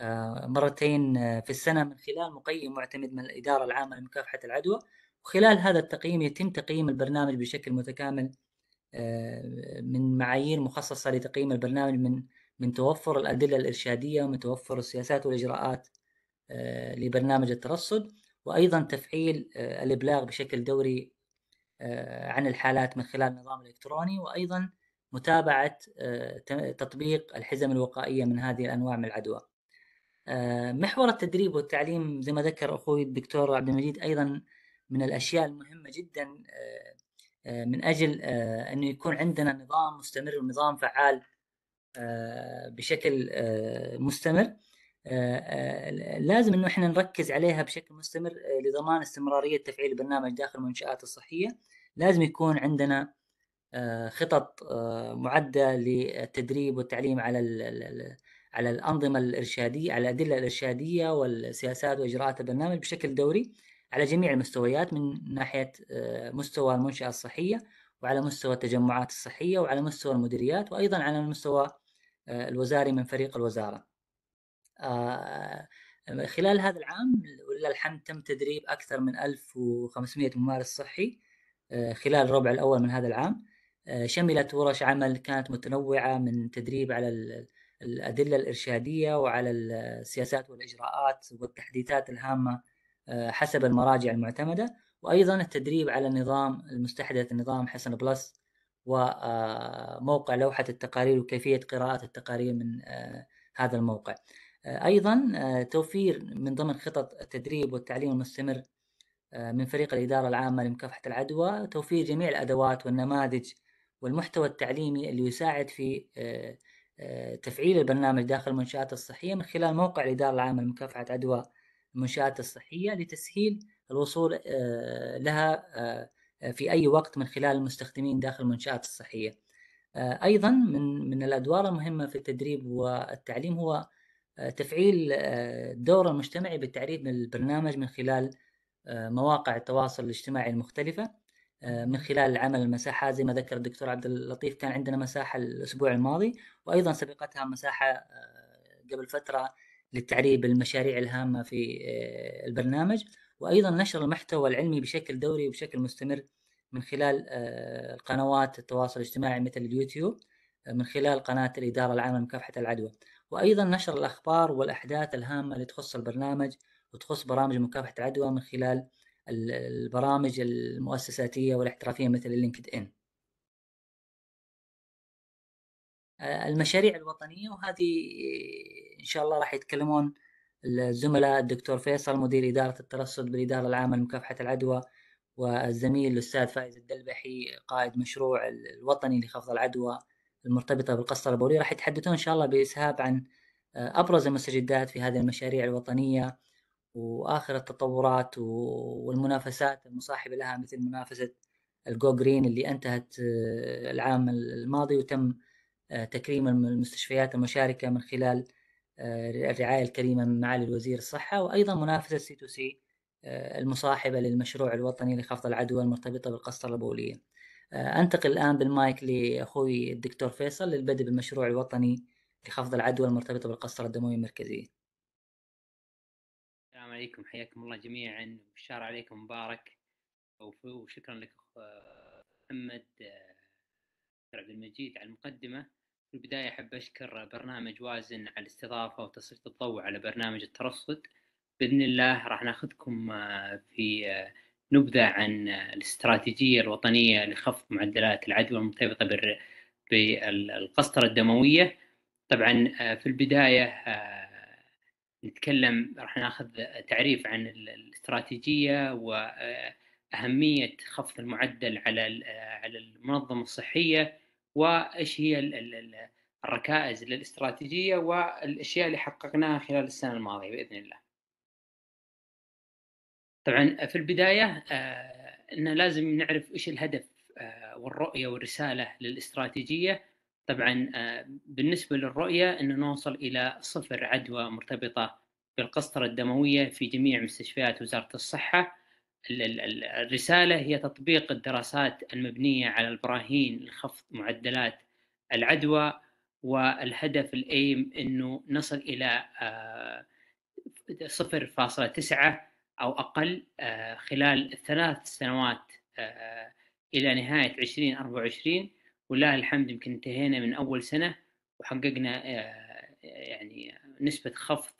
آه، مرتين في السنة من خلال مقيم معتمد من الإدارة العامة لمكافحة العدوى وخلال هذا التقييم يتم تقييم البرنامج بشكل متكامل من معايير مخصصة لتقييم البرنامج من من توفر الأدلة الإرشادية ومن توفر السياسات والإجراءات آه، لبرنامج الترصد وأيضا تفعيل آه، الإبلاغ بشكل دوري آه، عن الحالات من خلال النظام الإلكتروني وأيضا متابعة تطبيق الحزم الوقائية من هذه الأنواع من العدوى محور التدريب والتعليم زي ما ذكر أخوي الدكتور عبد المجيد أيضا من الأشياء المهمة جدا من أجل أنه يكون عندنا نظام مستمر ونظام فعال آه، بشكل آه، مستمر آه، لازم انه احنا نركز عليها بشكل مستمر لضمان استمراريه تفعيل البرنامج داخل المنشات الصحيه لازم يكون عندنا خطط معده للتدريب والتعليم على على الانظمه الارشاديه على الادله الارشاديه والسياسات واجراءات البرنامج بشكل دوري على جميع المستويات من ناحيه مستوى المنشاه الصحيه وعلى مستوى التجمعات الصحيه وعلى مستوى المديريات وايضا على مستوى آه، الوزاري من فريق الوزاره. آه، آه، خلال هذا العام ولله الحمد تم تدريب اكثر من 1500 ممارس صحي خلال الربع الاول من هذا العام شملت ورش عمل كانت متنوعه من تدريب على الادله الارشاديه وعلى السياسات والاجراءات والتحديثات الهامه حسب المراجع المعتمده وايضا التدريب على نظام المستحدث نظام حسن بلس وموقع لوحة التقارير وكيفية قراءة التقارير من آه، هذا الموقع آه، أيضا آه، توفير من ضمن خطط التدريب والتعليم المستمر من فريق الإدارة العامة لمكافحة العدوى توفير جميع الأدوات والنماذج والمحتوى التعليمي اللي يساعد في تفعيل البرنامج داخل المنشآت الصحية من خلال موقع الإدارة العامة لمكافحة عدوى المنشآت الصحية لتسهيل الوصول لها في أي وقت من خلال المستخدمين داخل المنشآت الصحية آه، أيضا من, من الأدوار المهمة في التدريب والتعليم هو آه، تفعيل الدور آه، المجتمعي بالتعريف بالبرنامج من خلال مواقع التواصل الاجتماعي المختلفة من خلال العمل المساحة زي ما ذكر الدكتور عبد اللطيف كان عندنا مساحة الأسبوع الماضي وأيضا سبقتها مساحة قبل فترة للتعريب بالمشاريع الهامة في البرنامج وايضا نشر المحتوى العلمي بشكل دوري وبشكل مستمر من خلال آه، قنوات التواصل الاجتماعي مثل اليوتيوب آه، من خلال قناة الإدارة العامة لمكافحة العدوى وأيضا نشر الأخبار والأحداث الهامة اللي تخص البرنامج وتخص برامج مكافحة العدوى من خلال البرامج المؤسساتية والاحترافية مثل اللينكد إن آه، المشاريع الوطنية وهذه إن شاء الله راح يتكلمون الزملاء الدكتور فيصل مدير إدارة الترصد بالإدارة العامة لمكافحة العدوى والزميل الأستاذ فائز الدلبحي قائد مشروع الوطني لخفض العدوى المرتبطة بالقسطرة البولية راح يتحدثون إن شاء الله بإسهاب عن آه، أبرز المستجدات في هذه المشاريع الوطنية وآخر التطورات والمنافسات المصاحبة لها مثل منافسة الجو جرين اللي انتهت آه، العام الماضي وتم آه، تكريم المستشفيات المشاركة من خلال آه، الرعاية الكريمة من معالي الوزير الصحة وأيضا منافسة سي تو سي آه، المصاحبة للمشروع الوطني لخفض العدوى المرتبطة بالقسطرة البولية آه، أنتقل الآن بالمايك لأخوي الدكتور فيصل للبدء بالمشروع الوطني لخفض العدوى المرتبطة بالقسطرة الدموية المركزية السلام عليكم حياكم الله جميعا والشهر عليكم مبارك وشكرا لك محمد عبد المجيد على المقدمة في البداية أحب أشكر برنامج وازن على الاستضافة وتسليط الضوء على برنامج الترصد بإذن الله راح ناخذكم آه، في آه، نبذة عن آه، الاستراتيجية الوطنية لخفض معدلات العدوى المرتبطة بالقسطرة الدموية طبعا في البداية نتكلم راح ناخذ تعريف عن الاستراتيجية وأهمية خفض المعدل على على المنظمة الصحية وايش هي الركائز للاستراتيجيه والاشياء اللي حققناها خلال السنه الماضيه باذن الله. طبعا في البدايه آه، ان لازم نعرف ايش الهدف آه، والرؤيه والرساله للاستراتيجيه طبعا آه، بالنسبه للرؤيه ان نوصل الى صفر عدوى مرتبطه بالقسطره الدمويه في جميع مستشفيات وزاره الصحه الرسالة هي تطبيق الدراسات المبنية على البراهين لخفض معدلات العدوى والهدف الايم انه نصل الى 0.9 آه، او اقل آه، خلال ثلاث سنوات آه، الى نهايه 2024 ولله الحمد يمكن انتهينا من اول سنه وحققنا يعني نسبه خفض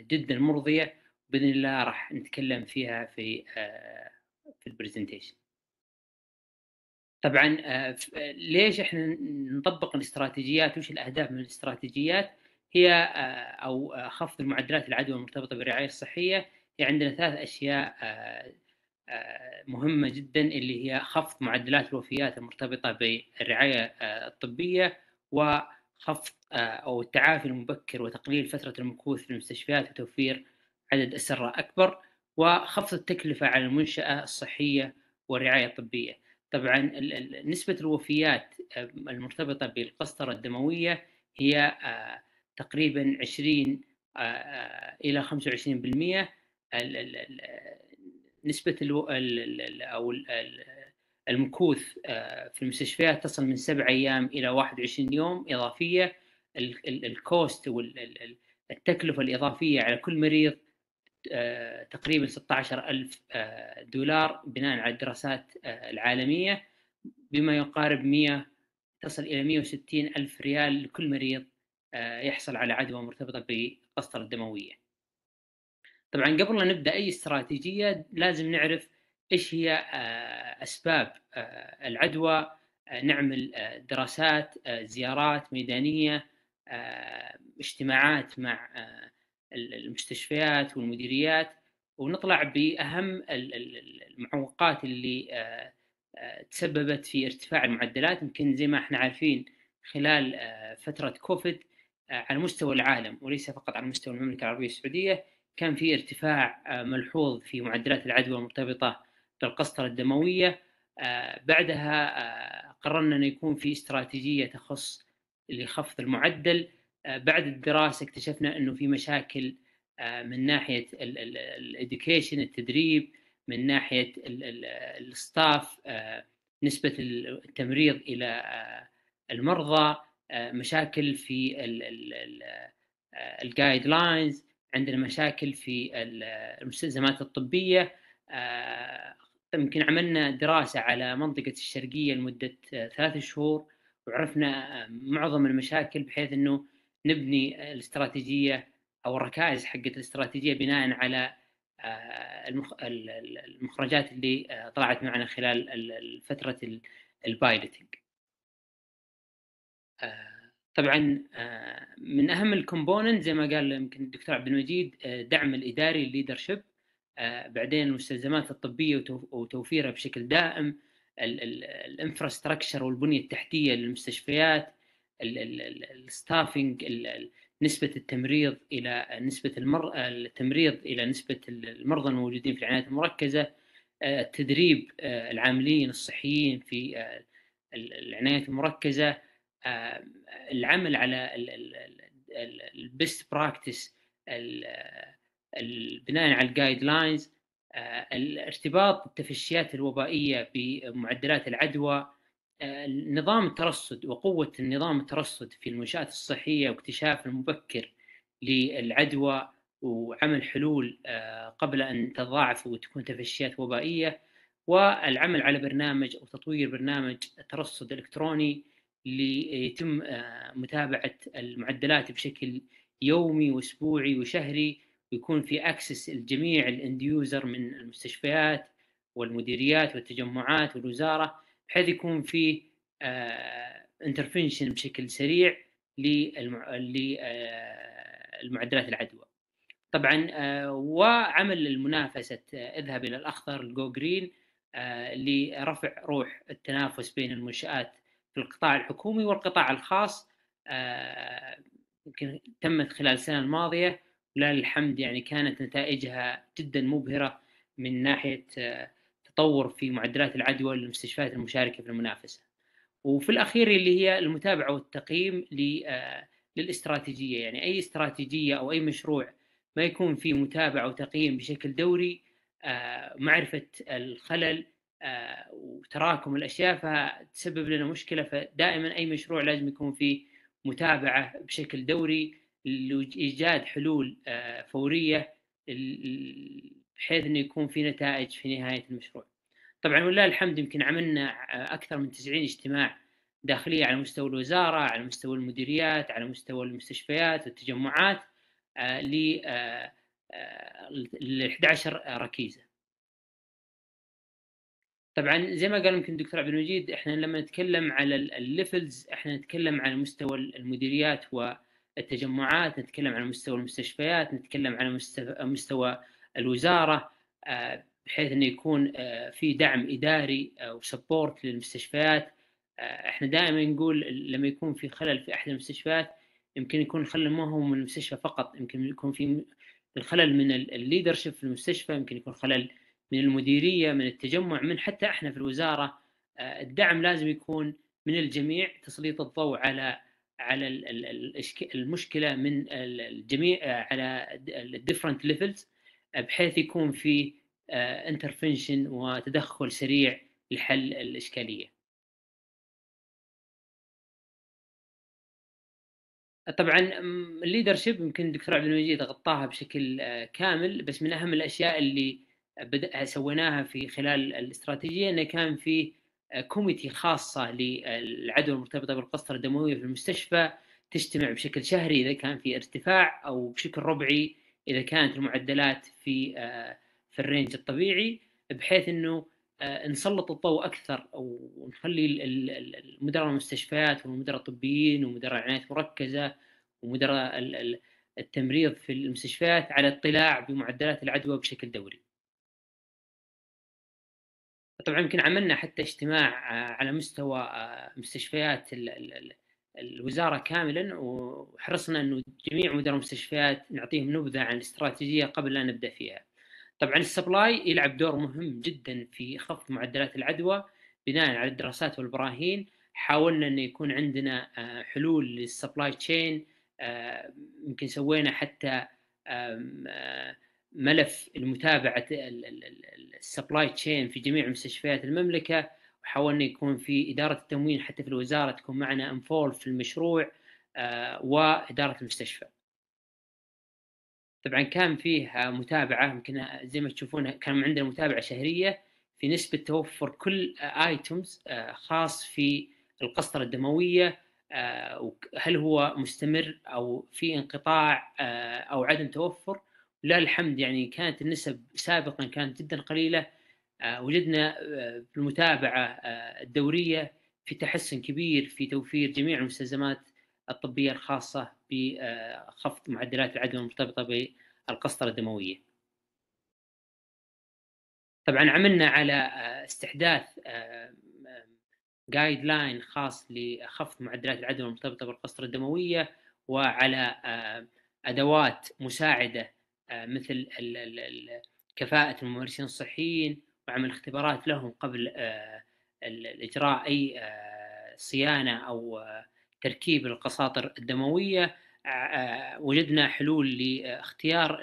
جدا مرضيه باذن الله راح نتكلم فيها في آه، في البرزنتيشن طبعا آه، ليش احنا نطبق الاستراتيجيات وش الاهداف من الاستراتيجيات هي آه، او خفض المعدلات العدوى المرتبطه بالرعايه الصحيه هي عندنا ثلاث اشياء مهمه جدا اللي هي خفض معدلات الوفيات المرتبطه بالرعايه الطبيه وخفض او التعافي المبكر وتقليل فتره المكوث في المستشفيات وتوفير عدد أسرة أكبر وخفض التكلفة على المنشأة الصحية والرعاية الطبية طبعا نسبة الوفيات آه، المرتبطة بالقسطرة الدموية هي آه، تقريبا 20 آه، إلى 25% نسبة أو المكوث في المستشفيات تصل من سبع أيام إلى 21 يوم إضافية الكوست والتكلفة الإضافية على كل مريض آه، تقريبا 16 ألف آه، دولار بناء على الدراسات آه، العالمية بما يقارب 100 تصل إلى 160 ألف ريال لكل مريض يحصل على عدوى مرتبطة بالقسطرة الدموية طبعا قبل لا نبدأ أي استراتيجية لازم نعرف إيش هي أسباب العدوى نعمل دراسات زيارات ميدانية اجتماعات مع المستشفيات والمديريات ونطلع باهم المعوقات اللي آه، آه، تسببت في ارتفاع المعدلات يمكن زي ما احنا عارفين خلال آه، فتره كوفيد على مستوى العالم وليس فقط على مستوى المملكه العربيه السعوديه كان في ارتفاع ملحوظ في معدلات العدوى المرتبطه بالقسطره الدمويه بعدها قررنا انه يكون في استراتيجيه تخص لخفض المعدل آه، بعد الدراسه اكتشفنا انه في مشاكل آه، من ناحيه الاديوكيشن التدريب من ناحيه الستاف آه، نسبه التمريض الى المرضى مشاكل في الجايد لاينز عندنا مشاكل في المستلزمات الطبيه يمكن عملنا دراسه على منطقه الشرقيه لمده ثلاث شهور وعرفنا معظم المشاكل بحيث انه نبني الاستراتيجيه او الركائز حقت الاستراتيجيه بناء على آه، المخرجات اللي آه، طلعت معنا خلال فتره البايلوتنج آه، طبعا من اهم الكومبوننت زي ما قال يمكن الدكتور عبد المجيد دعم الاداري الليدرشيب بعدين المستلزمات الطبيه وتوفيرها بشكل دائم الانفراستراكشر والبنيه التحتيه للمستشفيات الستافنج نسبة التمريض إلى نسبة المر... التمريض إلى نسبة المرضى الموجودين في العناية المركزة آه، تدريب آه، العاملين الصحيين في آه، العناية المركزة العمل على البيست براكتس بناء على الجايد لاينز الارتباط التفشيات الوبائية بمعدلات العدوى نظام الترصد وقوة النظام الترصد في المنشآت الصحية واكتشاف المبكر للعدوى وعمل حلول آه، قبل أن تضاعف وتكون تفشيات وبائية والعمل على برنامج أو تطوير برنامج ترصد إلكتروني ليتم آه، متابعة المعدلات بشكل يومي وأسبوعي وشهري ويكون في أكسس لجميع يوزر من المستشفيات والمديريات والتجمعات والوزارة بحيث يكون فيه انترفنشن آه، بشكل سريع للمعدلات آه، العدوى طبعا آه، وعمل المنافسة اذهب إلى الأخضر الجو جرين لرفع روح التنافس بين المنشآت في القطاع الحكومي والقطاع الخاص يمكن تمت خلال السنة الماضية ولله الحمد يعني كانت نتائجها جدا مبهرة من ناحية تطور في معدلات العدوى للمستشفيات المشاركه في المنافسه. وفي الاخير اللي هي المتابعه والتقييم آه، للاستراتيجيه يعني اي استراتيجيه او اي مشروع ما يكون فيه متابعه وتقييم بشكل دوري آه، معرفه الخلل آه، وتراكم الاشياء فتسبب لنا مشكله فدائما اي مشروع لازم يكون فيه متابعه بشكل دوري لايجاد حلول فوريه بحيث انه يكون في نتائج في نهايه المشروع. طبعا ولله الحمد يمكن عملنا اكثر من 90 اجتماع داخليه على مستوى الوزاره، على مستوى المديريات، على مستوى المستشفيات والتجمعات آه، ل 11 آه، آه، ركيزه. طبعا زي ما قال يمكن الدكتور عبد المجيد احنا لما نتكلم على الليفلز احنا نتكلم على مستوى المديريات والتجمعات، نتكلم على مستوى المستشفيات، نتكلم على مستوى الوزاره آه، بحيث انه يكون آه، في دعم اداري آه، وسبورت للمستشفيات احنا دائما نقول لما يكون في خلل في احد المستشفيات يمكن يكون الخلل ما هو من المستشفى فقط يمكن يكون في الخلل من الليدرشيب في المستشفى يمكن يكون خلل من المديريه من التجمع من حتى احنا في الوزاره الدعم لازم يكون من الجميع تسليط الضوء على على المشكله من الجميع على الديفرنت ليفلز بحيث يكون في انترفنشن آه، وتدخل سريع لحل الاشكاليه طبعا الليدرشيب يمكن دكتور عبد المجيد غطاها بشكل آه، كامل بس من اهم الاشياء اللي بدأ سويناها في خلال الاستراتيجيه انه كان في كوميتي آه، خاصه للعدوى المرتبطه بالقسطره الدمويه في المستشفى تجتمع بشكل شهري اذا كان في ارتفاع او بشكل ربعي اذا كانت المعدلات في آه، في الرينج الطبيعي بحيث انه آه، نسلط الضوء اكثر ونخلي مدراء المستشفيات والمدراء الطبيين ومدراء العنايه المركزه ومدراء التمريض في المستشفيات على اطلاع بمعدلات العدوى بشكل دوري. طبعا يمكن عملنا حتى اجتماع آه، على مستوى مستشفيات الوزاره كاملا وحرصنا انه جميع مدراء المستشفيات نعطيهم نبذه عن الاستراتيجيه قبل لا نبدا فيها. طبعا السبلاي يلعب دور مهم جدا في خفض معدلات العدوى بناء على الدراسات والبراهين حاولنا انه يكون عندنا آه، حلول للسبلاي تشين آه، يمكن سوينا حتى آه، ملف لمتابعه السبلاي تشين في جميع مستشفيات المملكه حاولنا يكون في اداره التموين حتى في الوزاره تكون معنا انفول في المشروع آه، واداره المستشفى. طبعا كان فيه متابعه يمكن زي ما تشوفون كان عندنا متابعه شهريه في نسبه توفر كل ايتمز آه، خاص في القسطره الدمويه آه، هل هو مستمر او في انقطاع او عدم توفر ولله الحمد يعني كانت النسب سابقا كانت جدا قليله آه، وجدنا بالمتابعه آه، آه، الدوريه في تحسن كبير في توفير جميع المستلزمات الطبيه الخاصه بخفض معدلات العدوى المرتبطه بالقسطره الدمويه. طبعا عملنا على استحداث جايد لاين خاص لخفض معدلات العدوى المرتبطه بالقسطره الدمويه وعلى ادوات مساعده مثل كفاءه الممارسين الصحيين وعمل اختبارات لهم قبل آه، اجراء اي آه، صيانه او آه، تركيب القساطر الدمويه وجدنا حلول لاختيار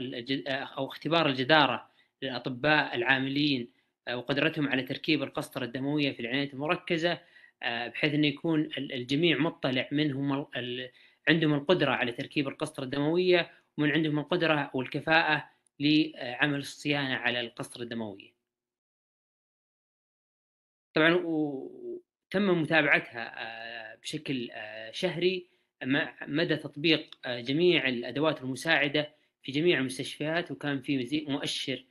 او اختبار الجداره للاطباء العاملين وقدرتهم على تركيب القسطره الدمويه في العنايه المركزه بحيث انه يكون الجميع مطلع منهم عندهم القدره على تركيب القسطره الدمويه ومن عندهم القدره والكفاءه لعمل الصيانه على القسطره الدمويه. طبعا وتم متابعتها آه، بشكل آه، شهري مدى تطبيق آه، جميع الادوات المساعده في جميع المستشفيات وكان في مؤشر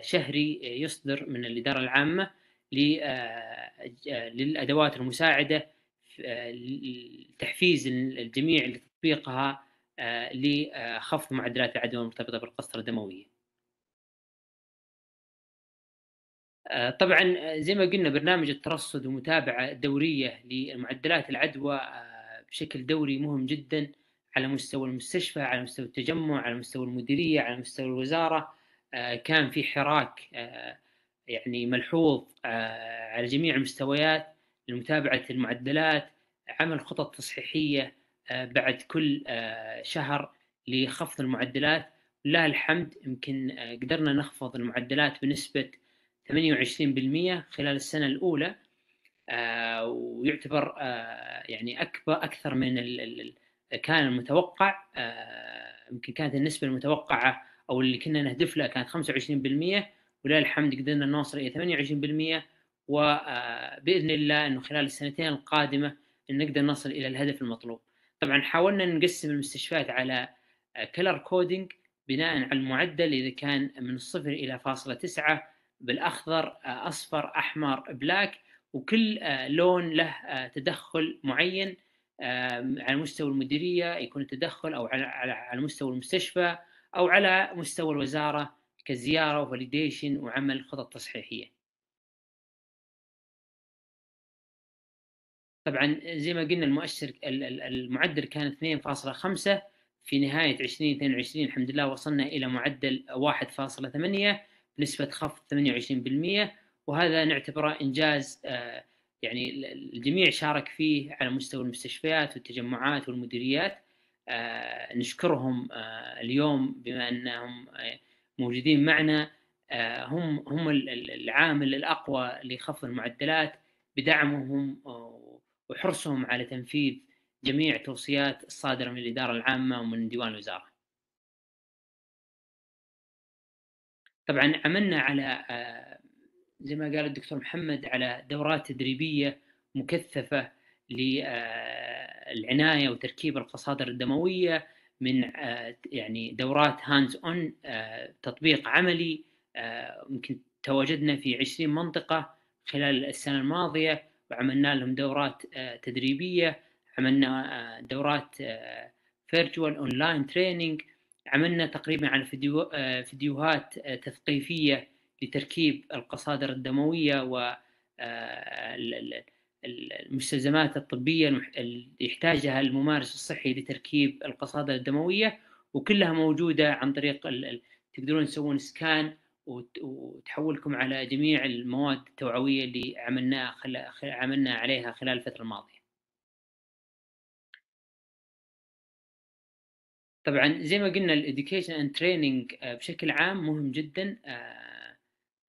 شهري يصدر من الاداره العامه للادوات المساعده لتحفيز الجميع لتطبيقها لخفض معدلات العدوى المرتبطه بالقسطره الدمويه. آه، طبعا آه، زي ما قلنا برنامج الترصد ومتابعه الدوريه لمعدلات العدوى آه، بشكل دوري مهم جدا على مستوى المستشفى على مستوى التجمع على مستوى المديريه على مستوى الوزاره كان في حراك يعني ملحوظ على جميع المستويات لمتابعه المعدلات عمل خطط تصحيحيه بعد كل شهر لخفض المعدلات لله الحمد يمكن قدرنا نخفض المعدلات بنسبه 28% خلال السنه الاولى آه ويعتبر آه يعني اكبر اكثر من كان المتوقع آه، يمكن آه كانت النسبه المتوقعه او اللي كنا نهدف لها كانت 25% ولله الحمد قدرنا نوصل الى 28% وباذن آه، الله انه خلال السنتين القادمه نقدر نصل الى الهدف المطلوب. طبعا حاولنا نقسم المستشفيات على كلر آه، كودينج بناء على المعدل اذا كان من الصفر الى فاصله تسعه بالاخضر آه، اصفر احمر بلاك وكل آه، لون له آه، تدخل معين على مستوى المديريه يكون التدخل او على مستوى المستشفى او على مستوى الوزاره كزياره وفاليديشن وعمل خطط تصحيحيه. طبعا زي ما قلنا المؤشر المعدل كان 2.5 في نهايه 2022 الحمد لله وصلنا الى معدل 1.8 بنسبه خفض 28% وهذا نعتبره انجاز آه، يعني الجميع شارك فيه على مستوى المستشفيات والتجمعات والمديريات آه، نشكرهم آه، اليوم بما انهم موجودين معنا هم هم العامل الاقوى لخفض المعدلات بدعمهم وحرصهم على تنفيذ جميع التوصيات الصادره من الاداره العامه ومن ديوان الوزاره. طبعا عملنا على آه، زي ما قال الدكتور محمد على دورات تدريبيه مكثفه للعنايه آه، وتركيب القصادر الدمويه من آه، يعني دورات هاندز اون تطبيق عملي يمكن تواجدنا في 20 منطقه خلال السنه الماضيه وعملنا لهم دورات تدريبيه عملنا دورات فيرتشوال اونلاين تريننج عملنا تقريبا على فيديو آه، فيديوهات آه، تثقيفية لتركيب القصادر الدموية و آه، المستلزمات الطبية اللي يحتاجها الممارس الصحي لتركيب القصادر الدموية وكلها موجودة عن طريق تقدرون تسوون سكان وتحولكم على جميع المواد التوعوية اللي عملناها عملنا عليها خلال الفترة الماضية طبعا زي ما قلنا الاديوكيشن اند تريننج بشكل عام مهم جدا آه،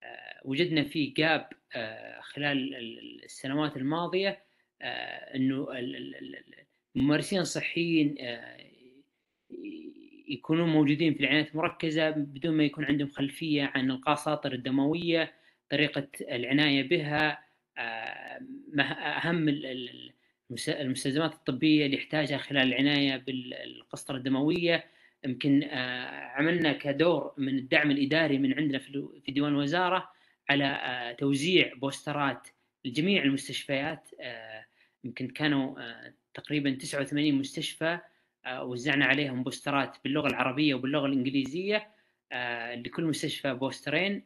آه، وجدنا فيه جاب آه، خلال السنوات الماضيه انه الممارسين الصحيين يكونوا موجودين في العنايه المركزه بدون ما يكون عندهم خلفيه عن القاساطر الدمويه طريقه العنايه بها اهم المستلزمات الطبيه اللي يحتاجها خلال العنايه بالقسطره الدمويه يمكن آه، عملنا كدور من الدعم الاداري من عندنا في ديوان الوزاره على آه، توزيع بوسترات لجميع المستشفيات آه، يمكن كانوا تقريبا 89 مستشفى وزعنا عليهم بوسترات باللغه العربيه وباللغه الانجليزيه لكل مستشفى بوسترين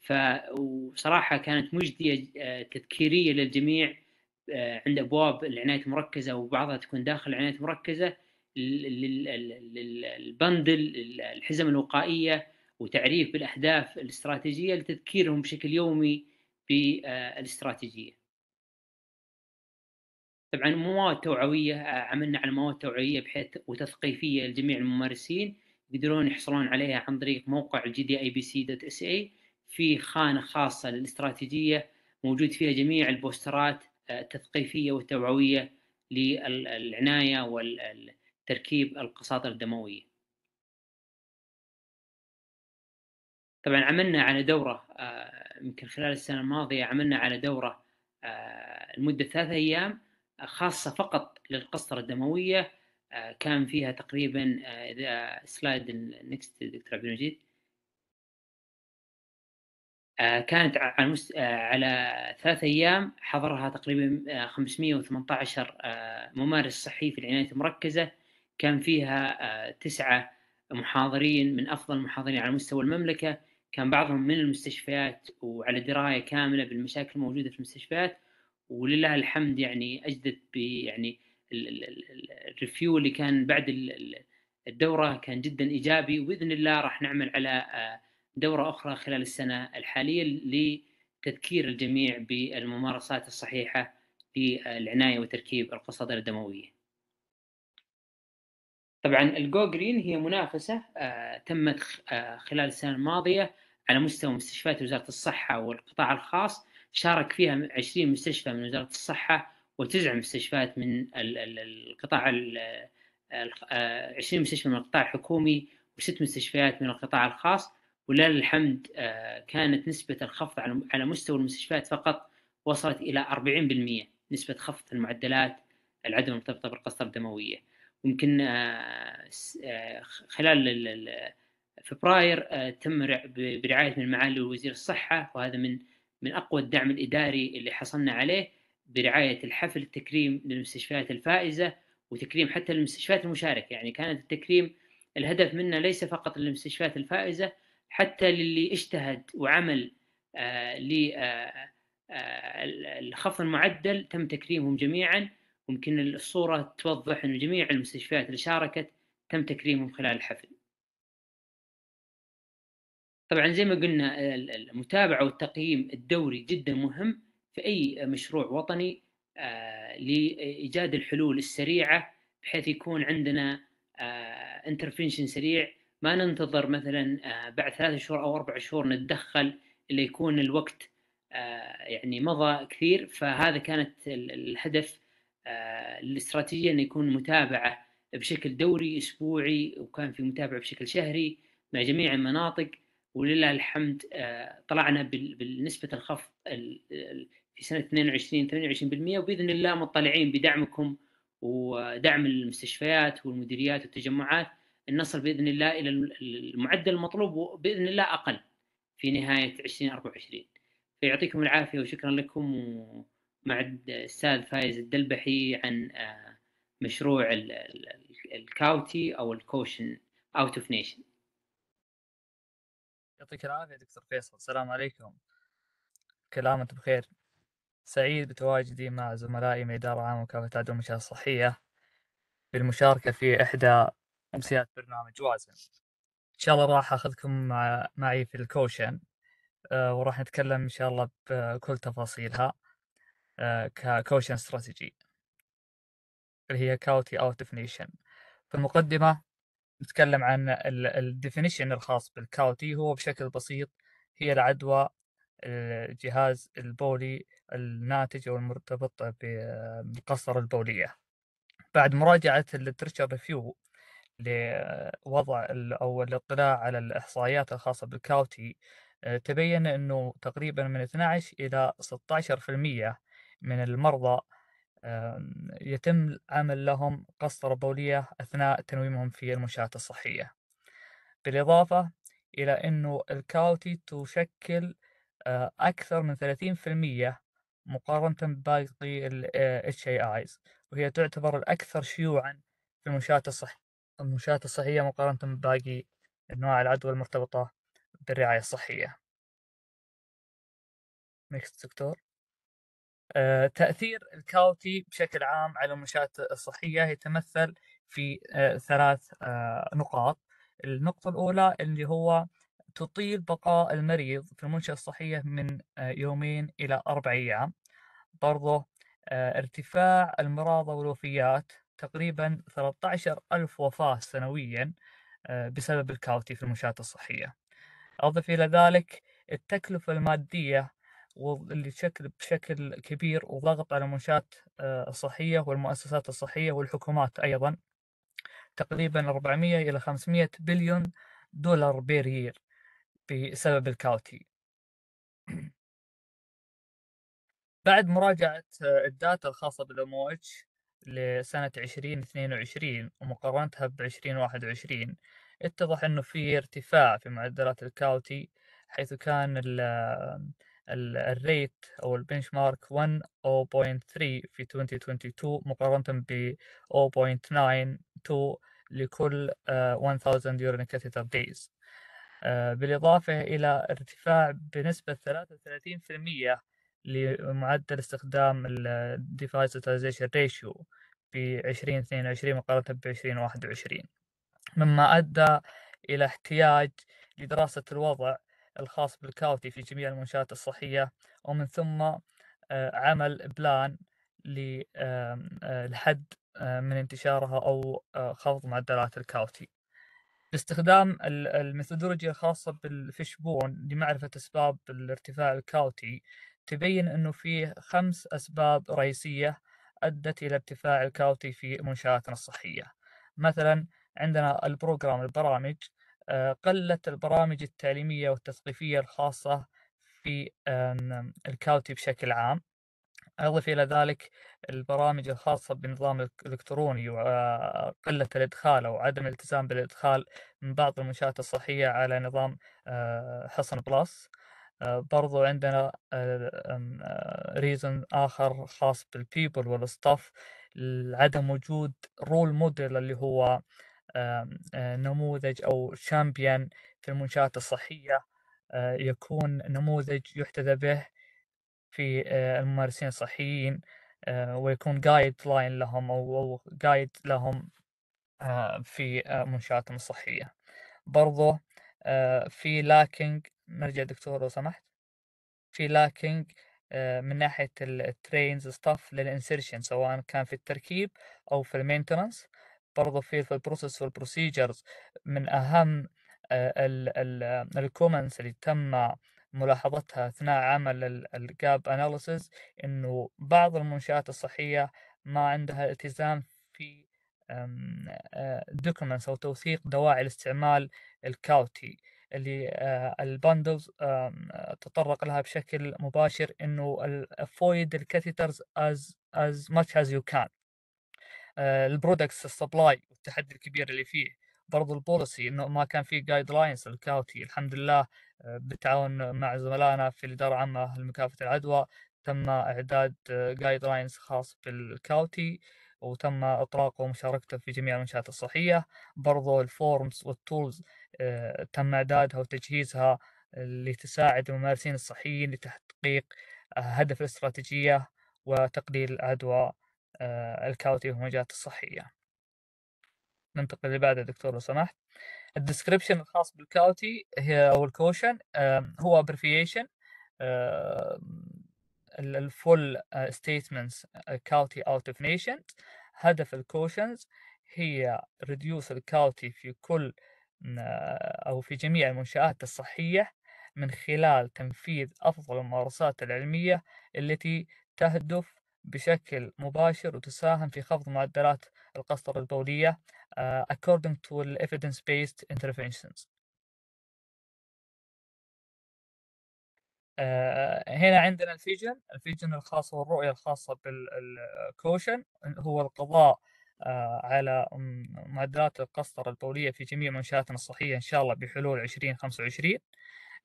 فصراحه كانت مجديه تذكيريه للجميع آه، عند ابواب العنايه المركزه وبعضها تكون داخل العنايه المركزه للبندل الحزم الوقائيه وتعريف بالاهداف الاستراتيجيه لتذكيرهم بشكل يومي بالاستراتيجيه. طبعا مواد توعويه عملنا على مواد توعويه بحيث وتثقيفيه لجميع الممارسين يقدرون يحصلون عليها عن طريق موقع الجي دي اي بي سي دوت اس اي في خانه خاصه للاستراتيجيه موجود فيها جميع البوسترات التثقيفيه والتوعويه للعنايه والتركيب القساطر الدمويه. طبعا عملنا على دوره آه، يمكن خلال السنه الماضيه عملنا على دوره آه، لمده ثلاثة ايام خاصه فقط للقسطره الدمويه آه، كان فيها تقريبا اذا سلايد نكست دكتور عبد المجيد آه، كانت على مست... آه، على ثلاث ايام حضرها تقريبا 518 آه، ممارس صحي في العنايه المركزه كان فيها تسعه محاضرين من افضل المحاضرين على مستوى المملكه كان بعضهم من المستشفيات وعلى درايه كامله بالمشاكل الموجوده في المستشفيات ولله الحمد يعني اجدت ب يعني الريفيو اللي كان بعد الدوره كان جدا ايجابي وباذن الله راح نعمل على دورة أخرى خلال السنة الحالية لتذكير الجميع بالممارسات الصحيحة للعناية وتركيب القصدر الدموية طبعا الجو جرين هي منافسة آه، تمت آه، خلال السنة الماضية على مستوى مستشفيات وزارة الصحة والقطاع الخاص شارك فيها 20 مستشفى من وزارة الصحة وتسع مستشفيات من القطاع 20 آه، مستشفى من القطاع الحكومي وست مستشفيات من القطاع الخاص ولله الحمد آه، كانت نسبة الخفض على مستوى المستشفيات فقط وصلت إلى 40% نسبة خفض المعدلات العدوى المرتبطة بالقصة الدموية ويمكن آه، آه، خلال فبراير تم برعاية من معالي وزير الصحة وهذا من من أقوى الدعم الإداري اللي حصلنا عليه برعاية الحفل التكريم للمستشفيات الفائزة وتكريم حتى المستشفيات المشاركة يعني كانت التكريم الهدف منه ليس فقط للمستشفيات الفائزة حتى للي اجتهد وعمل آه، للخفض آه، آه، المعدل تم تكريمهم جميعا ممكن الصورة توضح أن جميع المستشفيات اللي شاركت تم تكريمهم خلال الحفل طبعا زي ما قلنا المتابعة والتقييم الدوري جدا مهم في أي مشروع وطني لإيجاد الحلول السريعة بحيث يكون عندنا انترفنشن سريع ما ننتظر مثلا آه، بعد ثلاث شهور او اربع شهور نتدخل اللي يكون الوقت آه، يعني مضى كثير فهذا كانت الهدف آه، الاستراتيجيه انه يكون متابعه بشكل دوري اسبوعي وكان في متابعه بشكل شهري مع جميع المناطق ولله الحمد طلعنا بالنسبه الخفض في سنه 22 22% وباذن الله مطلعين بدعمكم ودعم المستشفيات والمديريات والتجمعات ان نصل باذن الله الى المعدل المطلوب باذن الله اقل في نهايه 2024 فيعطيكم العافيه وشكرا لكم ومع الاستاذ فايز الدلبحي عن آه، مشروع الكاوتي او الكوشن اوت اوف نيشن يعطيك العافيه دكتور فيصل السلام عليكم كلامك بخير سعيد بتواجدي مع زملائي من إدارة عامة وكافة العدوى الصحية بالمشاركة في إحدى امسيات برنامج وازن ان شاء الله راح اخذكم معي في الكوشن آه، وراح نتكلم ان شاء الله بكل تفاصيلها آه، ككوشن استراتيجي اللي هي كاوتي اوت ديفينيشن في المقدمه نتكلم عن الديفينيشن الخاص بالكاوتي هو بشكل بسيط هي العدوى الجهاز البولي الناتج او المرتبط بالقصر البوليه بعد مراجعه الليترشر ريفيو لوضع أو الاطلاع على الإحصائيات الخاصة بالكاوتي آه، تبين أنه تقريبا من 12 إلى 16% من المرضى يتم عمل لهم قسطرة بولية أثناء تنويمهم في المنشآت الصحية بالإضافة إلى أنه الكاوتي تشكل آه، أكثر من 30% مقارنة بباقي الـ آه، HAIs وهي تعتبر الأكثر شيوعا في المنشآت الصحية المنشآت الصحية مقارنة بباقي أنواع العدوى المرتبطة بالرعاية الصحية نكست دكتور آه، تأثير الكاوتي بشكل عام على المنشآت الصحية يتمثل في آه، ثلاث آه، نقاط النقطة الأولى اللي هو تطيل بقاء المريض في المنشأة الصحية من يومين إلى أربع أيام برضه ارتفاع المرضى والوفيات تقريبا 13 ألف وفاة سنويا آه، بسبب الكاوتي في المنشآت الصحية أضف إلى ذلك التكلفة المادية واللي تشكل بشكل كبير وضغط على المنشآت آه، الصحية والمؤسسات الصحية والحكومات أيضا تقريبا 400 إلى 500 بليون دولار بير بسبب الكاوتي بعد مراجعة الداتا الخاصة بالام او اتش لسنة 2022 ومقارنتها ب 2021 اتضح أنه في ارتفاع في معدلات الكاوتي حيث كان ال ال الريت أو البنش مارك 1.3 في 2022 مقارنة ب 0.92 لكل 1000 يورنيك دايز بالإضافة إلى ارتفاع بنسبة 33% لمعدل استخدام الـ Device Utilization Ratio في 2022 مقارنة ب 2021 مما أدى إلى احتياج لدراسة الوضع الخاص بالكاوتي في جميع المنشآت الصحية ومن ثم آه، عمل بلان للحد آه، آه، من انتشارها أو خفض معدلات الكاوتي باستخدام الميثودولوجيا الخاصة بالفيشبون لمعرفة أسباب الارتفاع الكاوتي تبين أنه فيه خمس أسباب رئيسية أدت إلى ارتفاع الكاوتي في منشآتنا الصحية مثلا عندنا البروجرام البرامج آه، قلت البرامج التعليمية والتثقيفية الخاصة في الكاوتي بشكل عام أضف إلى ذلك البرامج الخاصة بالنظام الإلكتروني وقلة آه، الإدخال أو عدم الالتزام بالإدخال من بعض المنشآت الصحية على نظام آه، حصن بلس آه، برضو عندنا ريزن آه، آه، آخر خاص بالبيبل والستاف لعدم وجود رول موديل اللي هو نموذج أو شامبيون في المنشآت الصحية يكون نموذج يحتذى به في الممارسين الصحيين ويكون جايد لاين لهم أو جايد لهم في منشآتهم الصحية برضو في لاكينج نرجع دكتور لو سمحت في لاكينج آه، من ناحيه الترينز ستاف للانسرشن سواء كان في التركيب او في المينتننس برضو في في البروسيس والبروسيجرز من اهم آه، الكومنتس آه، اللي تم ملاحظتها اثناء عمل الجاب اناليسز انه بعض المنشات الصحيه ما عندها التزام في دوكيومنتس او توثيق دواعي الاستعمال الكاوتي اللي آه، البندلز تطرق لها بشكل مباشر انه افويد الكاتيترز as as much as you can البرودكتس آه، السبلاي والتحدي الكبير اللي فيه برضو البوليسي انه ما كان في جايد لاينز الكاوتي الحمد لله آه، بالتعاون مع زملائنا في الاداره العامه لمكافحه العدوى تم اعداد جايد لاينز خاص بالكاوتي وتم إطلاقه ومشاركته في جميع المنشآت الصحية برضو الفورمز والتولز آه، تم إعدادها وتجهيزها لتساعد الممارسين الصحيين لتحقيق هدف الاستراتيجية وتقليل العدوى آه، الكاوتي في المنشات الصحية ننتقل اللي بعده دكتور لو سمحت الديسكريبشن الخاص بالكاوتي هي او الكوشن هو ابريفيشن الفول ستيتمنتس كاوتي اوت اوف نيشنز هدف الكوشنز هي ريديوس الكاوتي في كل آه، او في جميع المنشآت الصحية من خلال تنفيذ افضل الممارسات العلمية التي تهدف بشكل مباشر وتساهم في خفض معدلات القسطرة البولية uh, according to the evidence based interventions آه، هنا عندنا الفيجن الفيجن الخاصة والرؤية الخاصة بالكوشن هو القضاء آه، على معدلات القسطرة البولية في جميع منشآتنا الصحية إن شاء الله بحلول 2025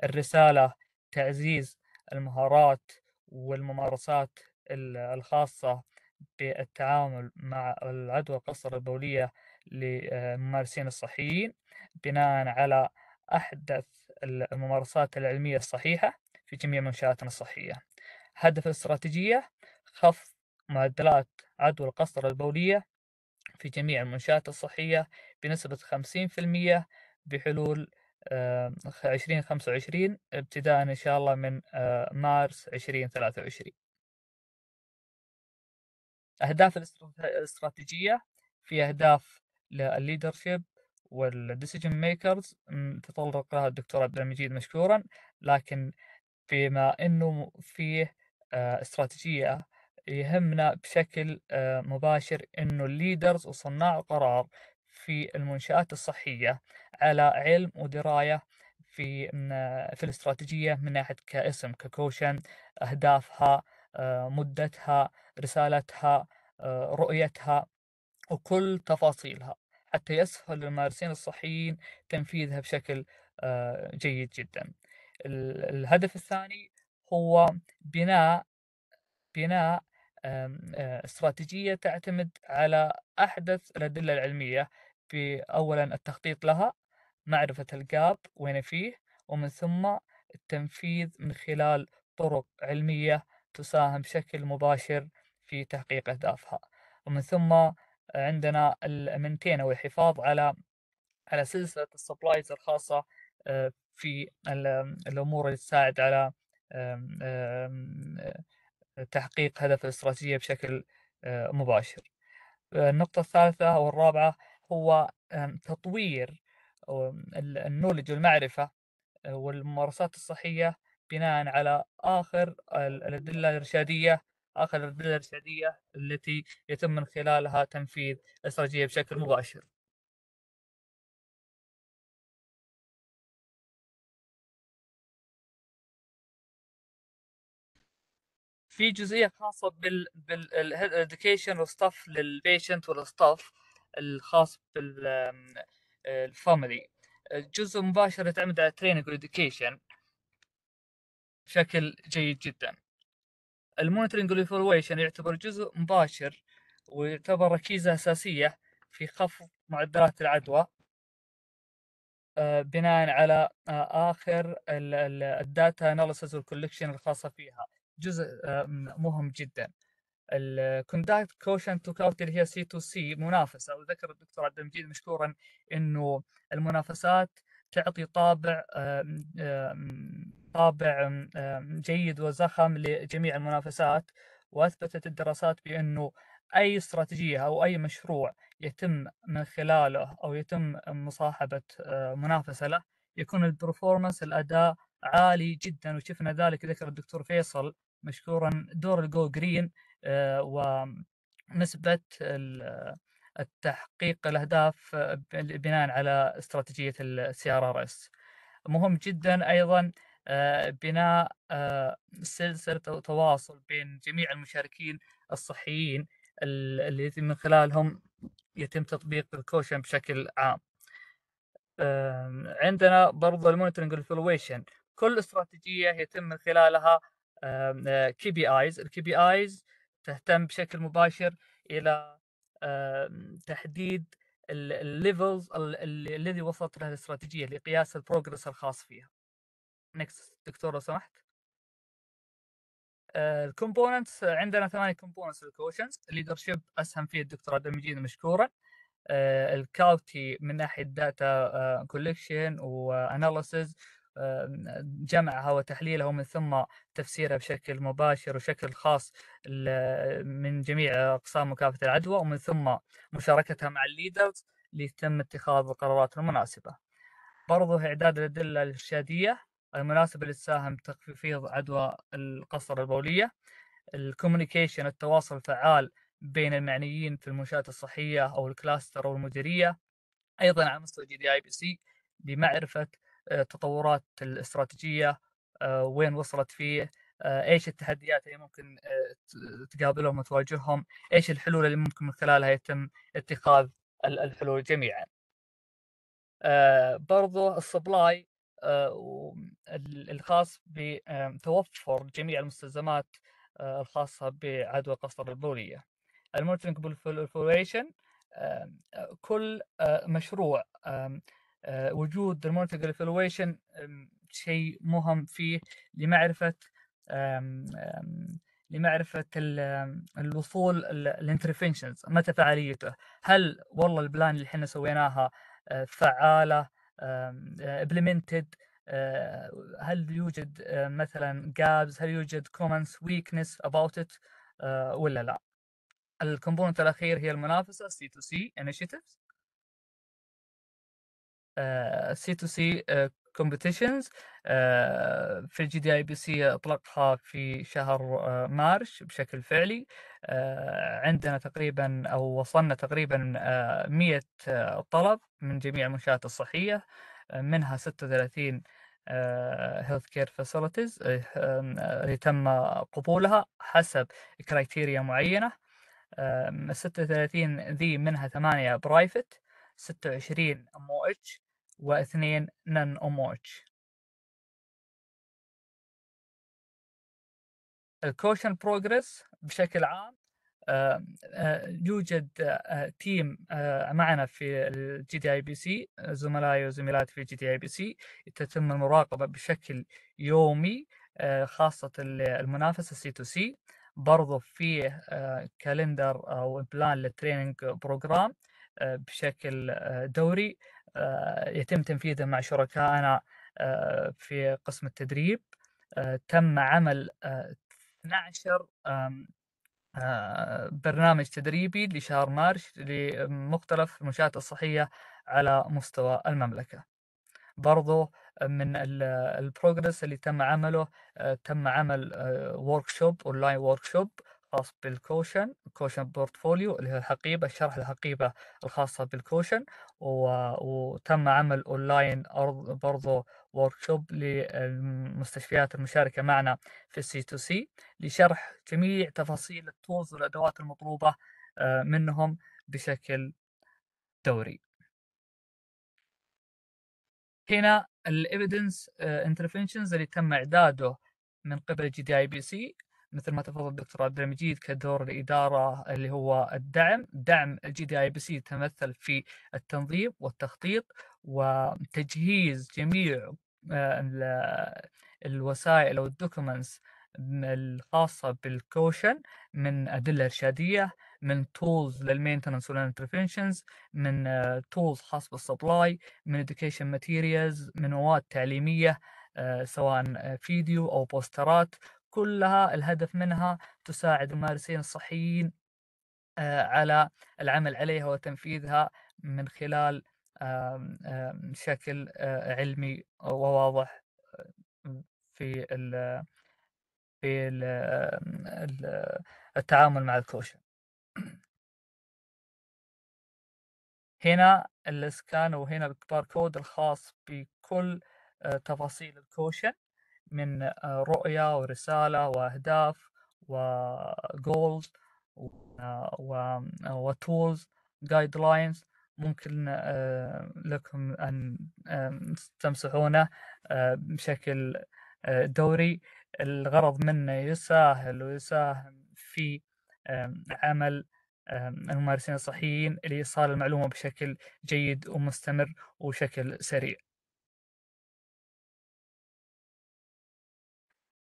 الرسالة تعزيز المهارات والممارسات الخاصة بالتعامل مع العدوى القسطرة البولية للممارسين الصحيين بناء على أحدث الممارسات العلمية الصحيحة في جميع منشآتنا الصحية هدف الاستراتيجية خفض معدلات عدوى القسطرة البولية في جميع المنشآت الصحية بنسبة 50% بحلول 2025 آه، ابتداء إن شاء الله من آه، مارس 2023 أهداف الاستراتيجية في أهداف للليدرشيب والديسيجن ميكرز تطرق لها الدكتور عبد المجيد مشكورا لكن بما أنه فيه آه، استراتيجية يهمنا بشكل آه، مباشر أنه الليدرز وصناع القرار في المنشآت الصحية على علم ودراية في آه، في الاستراتيجية من ناحية كاسم ككوشن أهدافها مدتها رسالتها رؤيتها وكل تفاصيلها حتى يسهل للممارسين الصحيين تنفيذها بشكل جيد جدا الهدف الثاني هو بناء بناء استراتيجية تعتمد على أحدث الأدلة العلمية في أولا التخطيط لها معرفة الجاب وين فيه ومن ثم التنفيذ من خلال طرق علمية تساهم بشكل مباشر في تحقيق أهدافها ومن ثم عندنا المنتين أو الحفاظ على على سلسلة السبلايز الخاصة في الامور اللي تساعد على تحقيق هدف الاستراتيجيه بشكل آه، مباشر. النقطه الثالثه والرابعه هو تطوير النولج والمعرفه آه، والممارسات الصحيه بناء على اخر الادله الارشاديه اخر الادله الارشاديه التي يتم من خلالها تنفيذ الاستراتيجيه بشكل مباشر. في جزئيه خاصه بال بالهيد اديوكيشن والستاف للبيشنت والستاف الخاص الفاميلي آه، جزء مباشر يعتمد على التريننج والاديوكيشن بشكل جيد جدا المونيتورنج والايفالويشن يعتبر جزء مباشر ويعتبر ركيزة أساسية في خفض معدلات العدوى آه، بناء على آه، آخر الداتا اناليسز والكولكشن الخاصة فيها جزء آه، مهم جدا الكونداكت كوشن تو كاوت اللي هي سي تو سي منافسه وذكر الدكتور عبد المجيد مشكورا انه المنافسات تعطي طابع آه، آه، طابع جيد وزخم لجميع المنافسات واثبتت الدراسات بانه اي استراتيجيه او اي مشروع يتم من خلاله او يتم مصاحبه منافسه له يكون البرفورمانس الاداء عالي جدا وشفنا ذلك ذكر الدكتور فيصل مشكورا دور الجو جرين آه، ونسبة التحقيق الأهداف بناء على استراتيجية السي ار ار اس مهم جدا أيضا آه، بناء آه، سلسلة تواصل بين جميع المشاركين الصحيين اللي من خلالهم يتم تطبيق الكوشن بشكل عام عندنا برضو المونترنج والفلويشن كل استراتيجية يتم من خلالها كي بي ايز الكي بي ايز تهتم بشكل مباشر الى تحديد الليفلز الذي وصلت لها الاستراتيجيه لقياس البروجرس الخاص فيها نكست دكتور لو سمحت آه، الكومبوننتس عندنا ثمانية كومبوننتس الليدر الليدرشيب اسهم فيه الدكتور عبد المجيد مشكورا آه، الكاوتي من ناحيه داتا كولكشن واناليسز جمعها وتحليلها ومن ثم تفسيرها بشكل مباشر وشكل خاص من جميع أقسام مكافحة العدوى ومن ثم مشاركتها مع الليدرز ليتم اتخاذ القرارات المناسبة برضه إعداد الأدلة الإرشادية المناسبة اللي تساهم بتخفيض عدوى القصر البولية الكوميونيكيشن التواصل الفعال بين المعنيين في المنشآت الصحية أو الكلاستر أو المديرية أيضا على مستوى جي دي آي بي سي لمعرفة التطورات آه، الاستراتيجيه آه، وين وصلت فيه آه، ايش التحديات اللي ممكن تقابلهم وتواجههم ايش الحلول اللي ممكن من خلالها يتم اتخاذ الحلول جميعا برضو السبلاي الخاص بتوفر جميع المستلزمات الخاصة بعدوى قصر البولية المونترنج بالفلوريشن كل مشروع آه، وجود المونتجر ايفالويشن شيء مهم فيه لمعرفه لمعرفه الوصول الانترفنشنز متى فعاليته هل والله البلان اللي احنا سويناها آه، فعاله آه، implemented هل يوجد مثلا جابز هل يوجد كومنتس ويكنس اباوت ات ولا لا الكومبوننت الاخير هي المنافسه سي تو سي انيشيتيفز سي تو سي كومبيتيشنز في الجي دي اي بي سي اطلقها في شهر آه، مارش بشكل فعلي آه، عندنا تقريبا او وصلنا تقريبا 100 آه، طلب من جميع المنشات الصحيه منها 36 هيلث كير فاسيلتيز اللي تم قبولها حسب كرايتيريا معينه 36 ذي منها 8 برايفت 26 ام او اتش واثنين نن أمورج الكوشن بروجرس بشكل عام آه، آه، يوجد آه، تيم معنا في الجي دي اي بي سي زملائي وزميلاتي في الجي دي اي بي سي تتم المراقبه بشكل يومي خاصه المنافسه سي تو سي برضو فيه كالندر او بلان للتريننج بروجرام بشكل دوري آه، يتم تنفيذه مع شركائنا آه، في قسم التدريب آه، تم عمل 12 برنامج تدريبي لشهر مارش لمختلف المنشآت الصحية على مستوى المملكة برضو من البروجرس اللي تم عمله تم عمل شوب اونلاين شوب خاص بالكوشن كوشن بورتفوليو اللي هي الحقيبة شرح الحقيبة الخاصة بالكوشن و... وتم عمل أونلاين برضو وركشوب للمستشفيات المشاركة معنا في السي تو سي لشرح جميع تفاصيل التولز والأدوات المطلوبة آه، منهم بشكل دوري هنا الايفيدنس انترفنشنز آه، اللي تم اعداده من قبل جي دي اي بي سي مثل ما تفضل الدكتور عبد المجيد كدور الاداره اللي هو الدعم، دعم الجي دي اي بي سي يتمثل في التنظيم والتخطيط وتجهيز جميع آه، الوسائل او الدوكيومنتس الخاصة بالكوشن من أدلة إرشادية من تولز للمينتنس والانترفنشنز من تولز آه، خاص بالسبلاي من education ماتيريالز من مواد تعليمية آه، سواء فيديو أو بوسترات كلها الهدف منها تساعد الممارسين الصحيين آه، على العمل عليها وتنفيذها من خلال شكل آه، علمي وواضح آه، في ال في ال التعامل مع الكوشن هنا الاسكان وهنا الباركود الخاص بكل تفاصيل الكوشن من رؤية ورسالة وأهداف وجولز وتولز جايد لاينز ممكن آه، لكم أن آه، تمسحونه آه، بشكل دوري الغرض منه يساهل ويساهم في عمل الممارسين الصحيين لإيصال المعلومة بشكل جيد ومستمر وشكل سريع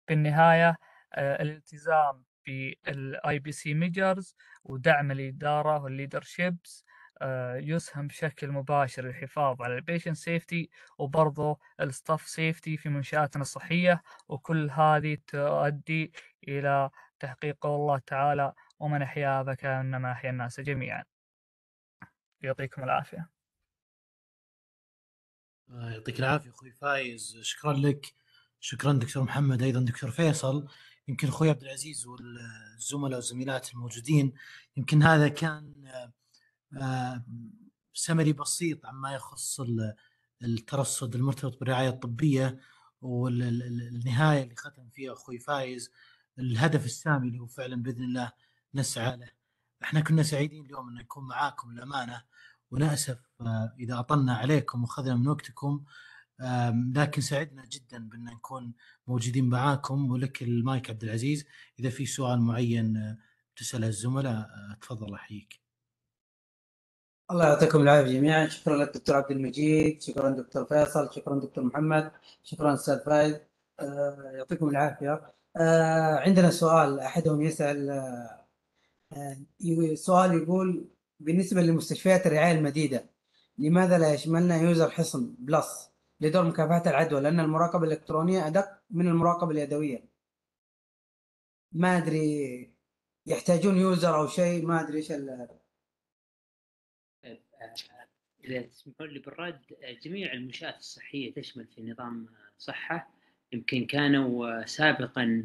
بالنهايه آه، الالتزام بالاي بي سي ميجرز ودعم الاداره والليدرشيبس آه، يسهم بشكل مباشر للحفاظ على البيشن سيفتي وبرضه الستاف سيفتي في منشآتنا الصحية وكل هذه تؤدي إلى تحقيق الله تعالى ومن أحياها فكأنما أحيا الناس جميعا يعطيكم العافية آه، يعطيك العافية أخوي فايز شكرا لك شكرا دكتور محمد ايضا دكتور فيصل يمكن اخوي عبد العزيز والزملاء والزميلات الموجودين يمكن هذا كان سمري آه، بسيط عما يخص الترصد المرتبط بالرعايه الطبيه والنهايه اللي ختم فيها اخوي فايز الهدف السامي اللي هو فعلا باذن الله نسعى له. احنا كنا سعيدين اليوم ان نكون معاكم الامانه وللاسف آه، اذا اطلنا عليكم واخذنا من وقتكم لكن سعدنا جدا بان نكون موجودين معاكم ولك المايك عبد العزيز اذا في سؤال معين آه، تساله الزملاء آه، تفضل احييك. الله يعطيكم العافيه جميعا شكرا للدكتور عبد المجيد شكرا دكتور فيصل شكرا دكتور محمد شكرا استاذ فايز آه، يعطيكم العافيه عندنا سؤال احدهم يسال سؤال يقول بالنسبه لمستشفيات الرعايه المديده لماذا لا يشملنا يوزر حصن بلس لدور مكافحة العدوى لأن المراقبة الإلكترونية أدق من المراقبة اليدوية ما أدري يحتاجون يوزر أو شيء ما أدري إيش إذا تسمحون لي بالرد جميع المنشآت الصحية تشمل في نظام صحة يمكن كانوا سابقا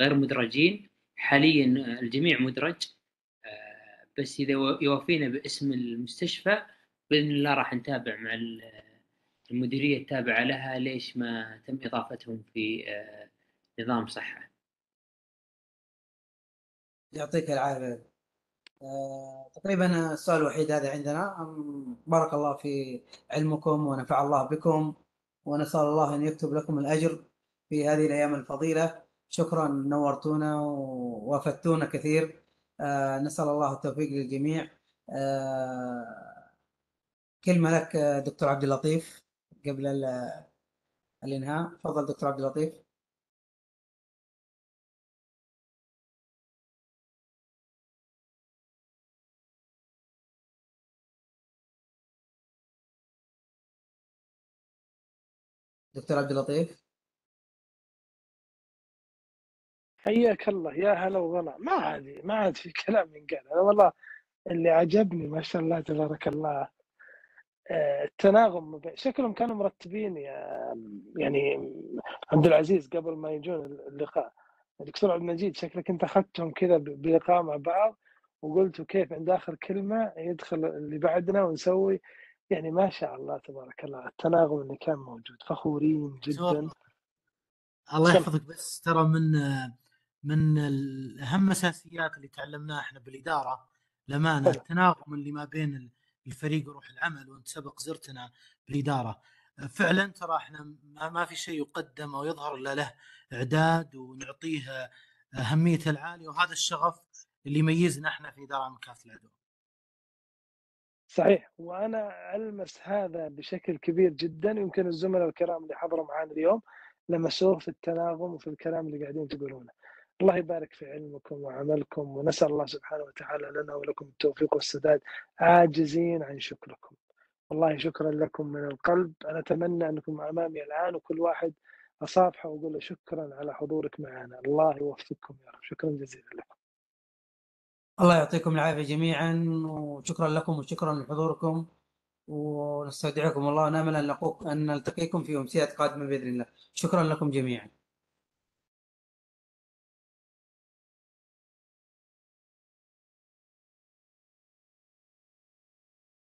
غير مدرجين حاليا الجميع مدرج بس إذا يوافينا باسم المستشفى بإذن الله راح نتابع مع المديريه التابعه لها ليش ما تم اضافتهم في آه، نظام صحه يعطيك العافيه أه، تقريبا السؤال الوحيد هذا عندنا بارك الله في علمكم ونفع الله بكم ونسال الله ان يكتب لكم الاجر في هذه الايام الفضيله شكرا نورتونا وافدتونا كثير أه، نسال الله التوفيق للجميع أه، كلمه لك دكتور عبد اللطيف قبل الانهاء تفضل دكتور عبد اللطيف دكتور عبد اللطيف حياك الله يا هلا وغلا ما عاد ما عاد في كلام ينقال انا والله اللي عجبني ما شاء الله تبارك الله التناغم شكلهم كانوا مرتبين يا يعني عبد العزيز قبل ما يجون اللقاء الدكتور عبد المجيد شكلك انت اخذتهم كذا بلقاء مع بعض وقلت كيف عند اخر كلمه يدخل اللي بعدنا ونسوي يعني ما شاء الله تبارك الله التناغم اللي كان موجود فخورين جدا الله يحفظك بس ترى من من اهم اساسيات اللي تعلمناها احنا بالاداره لما التناغم اللي ما بين الفريق يروح العمل وانت سبق زرتنا بالاداره فعلا ترى احنا ما في شيء يقدم او يظهر الا له اعداد ونعطيه اهميته العاليه وهذا الشغف اللي يميزنا احنا في اداره مكافاه العدوى. صحيح وانا المس هذا بشكل كبير جدا يمكن الزملاء الكرام اللي حضروا معنا اليوم لمسوه في التناغم وفي الكلام اللي قاعدين تقولونه. الله يبارك في علمكم وعملكم ونسأل الله سبحانه وتعالى لنا ولكم التوفيق والسداد عاجزين عن شكركم والله شكرا لكم من القلب أنا أتمنى أنكم أمامي الآن وكل واحد أصافحه وأقول له شكرا على حضورك معنا الله يوفقكم يا رب شكرا جزيلا لكم الله يعطيكم العافية جميعا وشكرا لكم وشكرا لحضوركم ونستودعكم الله ونامل أن نلتقيكم في أمسيات قادمة بإذن الله شكرا لكم جميعا